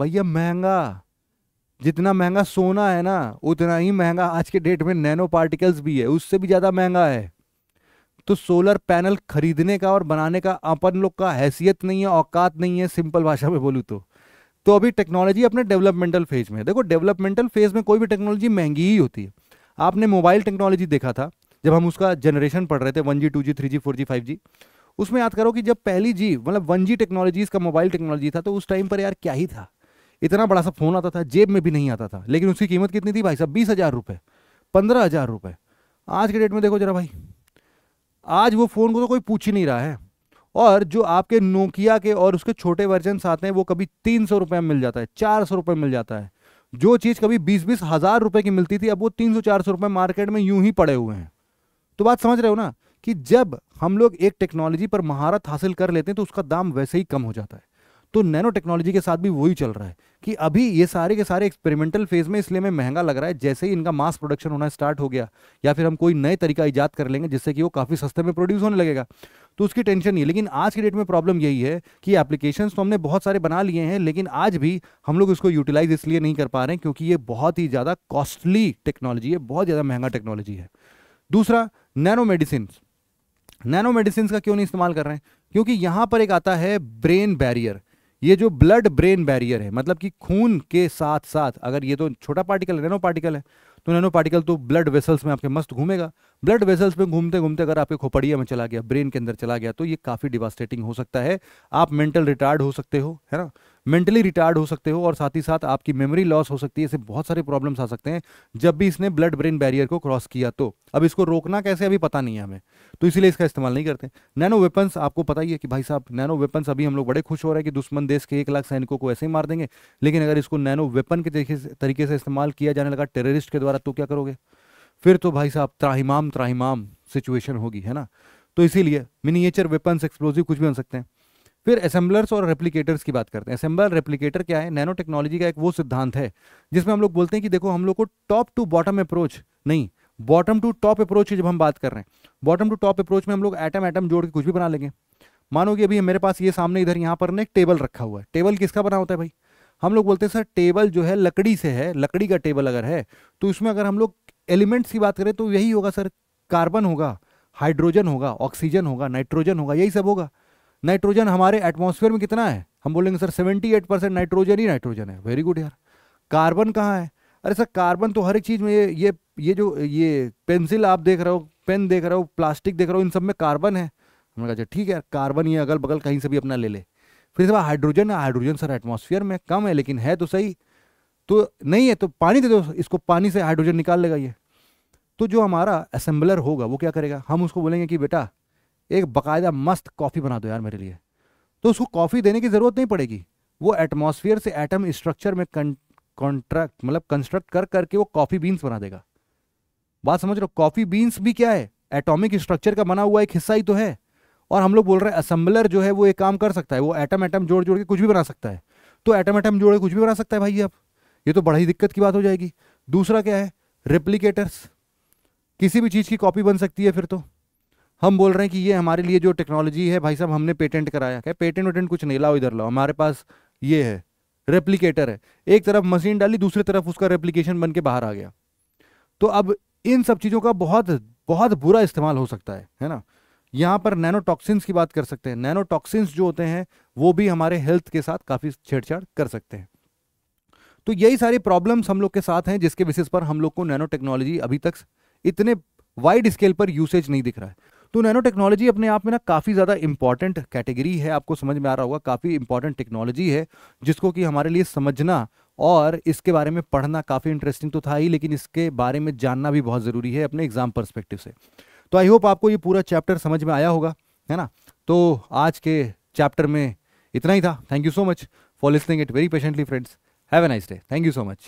भैया महंगा जितना महंगा सोना है ना उतना ही महंगा आज के डेट में नैनो पार्टिकल्स भी है उससे भी ज़्यादा महंगा है तो सोलर पैनल खरीदने का और बनाने का अपन लोग का हैसियत नहीं है औकात नहीं है सिंपल भाषा में बोलूँ तो तो अभी टेक्नोलॉजी अपने डेवलपमेंटल फेज में है देखो डेवलपमेंटल फेज में कोई भी टेक्नोलॉजी महंगी ही होती है आपने मोबाइल टेक्नोलॉजी देखा था जब हम उसका जनरेशन पढ़ रहे थे one G two G three G four G five G उसमें याद करो कि जब पहली जी मतलब वन जी टेक्नोलॉजीज का मोबाइल टेक्नोलॉजी था तो उस टाइम पर यार क्या ही था इतना बड़ा सा फ़ोन आता था जेब में भी नहीं आता था लेकिन उसकी कीमत कितनी थी भाई साहब बीस हज़ार रुपये पंद्रह हज़ार रुपये आज के डेट में देखो जरा भाई आज वो फ़ोन को तो कोई पूछ ही नहीं रहा है और जो आपके नोकिया के और उसके छोटे वर्जन आते हैं वो कभी तीन सौ रुपये में मिल जाता है चार सौ रुपये में मिल जाता है जो चीज़ कभी बीस बीस हज़ार रुपये की मिलती थी अब वो तीन सौ चार सौ रुपये मार्केट में यूं ही पड़े हुए हैं तो बात समझ रहे हो ना कि जब हम लोग एक टेक्नोलॉजी पर महारत हासिल कर लेते हैं तो उसका दाम वैसे ही कम हो जाता है तो नैनो टेक्नोलॉजी के साथ भी वही चल रहा है कि अभी ये सारे के सारे एक्सपेरिमेंटल फेज में इसलिए हमें महंगा लग रहा है जैसे ही इनका मास प्रोडक्शन होना स्टार्ट हो गया या फिर हम कोई नए तरीका ईजाद कर लेंगे जिससे कि वो काफ़ी सस्ते में प्रोड्यूस होने लगेगा तो उसकी टेंशन नहीं लेकिन आज की डेट में प्रॉब्लम यही है कि एप्लीकेशन तो हमने बहुत सारे बना लिए हैं लेकिन आज भी हम लोग इसको यूटिलाइज इसलिए नहीं कर पा रहे हैं क्योंकि ये बहुत ही ज़्यादा कॉस्टली टेक्नोलॉजी है बहुत ज़्यादा महंगा टेक्नोलॉजी है दूसरा नैनो मेडिसिन नैनो मेडिसिन का क्यों नहीं इस्तेमाल कर रहे हैं क्योंकि यहाँ पर एक आता है ब्रेन बैरियर ये जो ब्लड ब्रेन बैरियर है मतलब कि खून के साथ साथ अगर ये तो छोटा पार्टिकल है नैनो पार्टिकल है तो नैनो पार्टिकल तो ब्लड वेसल्स में आपके मस्त घूमेगा ब्लड वेसल्स में घूमते घूमते अगर आपके खोपड़िया में चला गया ब्रेन के अंदर चला गया तो ये काफ़ी डिवास्टेटिंग हो सकता है आप मेंटल रिटार्ड हो सकते हो है ना मेंटली रिटायर्ड हो सकते हो और साथ ही साथ आपकी मेमोरी लॉस हो सकती है ऐसे बहुत सारे प्रॉब्लम्स आ सकते हैं जब भी इसने ब्लड ब्रेन बैरियर को क्रॉस किया तो अब इसको रोकना कैसे अभी पता नहीं है हमें तो इसीलिए इसका इस्तेमाल नहीं करते नैनो वेपन्स आपको पता ही है कि भाई साहब नैनो वेपन्स अभी हम लोग बड़े खुश हो रहे हैं कि दुश्मन देश के एक लाख सैनिकों को ऐसे ही मार देंगे लेकिन अगर इसको नैनो वेपन के तरीके से इस्तेमाल किया जाने लगा टेररिस्ट के द्वारा तो क्या करोगे फिर तो भाई साहब त्राहिमाम त्राहिमाम सिचुएशन होगी है ना तो इसीलिए मिनिएचर वेपन्स एक्सप्लोजिव कुछ भी बन सकते हैं फिर असेंबलर्स और रेप्लीकेटर्स की बात करते हैं असेंबलर रेप्लीकेटर क्या है नैनो टेक्नोलॉजी का एक वो सिद्धांत है जिसमें हम लोग बोलते हैं कि देखो हम लोग को टॉप टू बॉटम अप्रोच नहीं बॉटम टू टॉप अप्रोच की जब हम बात कर रहे हैं बॉटम टू टॉप अप्रोच में हम लोग एटम एटम जोड़ के कुछ भी बना लेंगे मानो कि अभी मेरे पास ये सामने इधर यहाँ पर ना एक टेबल रखा हुआ है टेबल किसका बना होता है भाई हम लोग बोलते हैं सर टेबल जो है लकड़ी से है लकड़ी का टेबल अगर है तो उसमें अगर हम लोग एलिमेंट्स की बात करें तो यही होगा सर कार्बन होगा हाइड्रोजन होगा ऑक्सीजन होगा नाइट्रोजन होगा यही सब होगा नाइट्रोजन हमारे एटमॉस्फेयर में कितना है हम बोलेंगे सर 78 परसेंट नाइट्रोजन ही नाइट्रोजन है वेरी गुड यार कार्बन कहाँ है अरे सर कार्बन तो हर एक चीज़ में ये ये ये जो ये पेंसिल आप देख रहे हो पेन देख रहे हो प्लास्टिक देख रहे हो इन सब में कार्बन है हमने कहा अच्छा, ठीक है यार कार्बन ये अगल बगल कहीं से भी अपना ले ले फिर इसके हाइड्रोजन है हाइड्रोजन सर एटमोसफियर में कम है लेकिन है तो सही तो नहीं है तो पानी दे दो इसको पानी से हाइड्रोजन निकाल लेगा ये तो जो हमारा असेंबलर होगा वो क्या करेगा हम उसको बोलेंगे कि बेटा एक बाकायदा मस्त कॉफ़ी बना दो यार मेरे लिए तो उसको कॉफ़ी देने की ज़रूरत नहीं पड़ेगी वो एटमॉस्फेयर से एटम स्ट्रक्चर में कॉन्ट्रैक्ट मतलब कंस्ट्रक्ट कर करके वो कॉफ़ी बीन्स बना देगा बात समझ लो कॉफ़ी बीन्स भी क्या है एटॉमिक स्ट्रक्चर का बना हुआ एक हिस्सा ही तो है और हम लोग बोल रहे हैं असम्बलर जो है वो एक काम कर सकता है वो एटम एटम जोड़ जोड़ के कुछ भी बना सकता है तो एटम एटम जोड़ के कुछ भी बना सकता है भाई अब ये तो बड़ा ही दिक्कत की बात हो जाएगी दूसरा क्या है रेप्लीकेटर्स किसी भी चीज़ की कॉपी बन सकती है फिर तो हम बोल रहे हैं कि ये हमारे लिए जो टेक्नोलॉजी है भाई साहब हमने पेटेंट कराया क्या पेटेंट वेटेंट कुछ नहीं लाओ इधर लाओ हमारे पास ये है रेप्लीकेटर है एक तरफ मशीन डाली दूसरी तरफ उसका रेप्लीकेशन बन के बाहर आ गया तो अब इन सब चीज़ों का बहुत बहुत बुरा इस्तेमाल हो सकता है है ना यहाँ पर नैनोटॉक्सिन्स की बात कर सकते हैं नैनोटॉक्सिन्स जो होते हैं वो भी हमारे हेल्थ के साथ काफ़ी छेड़छाड़ कर सकते हैं तो यही सारे प्रॉब्लम्स हम लोग के साथ हैं जिसके बेसिस पर हम लोग को नैनो टेक्नोलॉजी अभी तक इतने वाइड स्केल पर यूसेज नहीं दिख रहा है तो नैनो टेक्नोलॉजी अपने आप में ना काफ़ी ज़्यादा इंपॉर्टेंट कैटेगरी है आपको समझ में आ रहा होगा काफ़ी इंपॉर्टेंट टेक्नोलॉजी है जिसको कि हमारे लिए समझना और इसके बारे में पढ़ना काफ़ी इंटरेस्टिंग तो था ही लेकिन इसके बारे में जानना भी बहुत ज़रूरी है अपने एग्ज़ाम परस्पेक्टिव से तो आई होप आपको ये पूरा चैप्टर समझ में आया होगा है ना तो आज के चैप्टर में इतना ही था thank you so much for listening it very patiently friends have a nice day thank you so much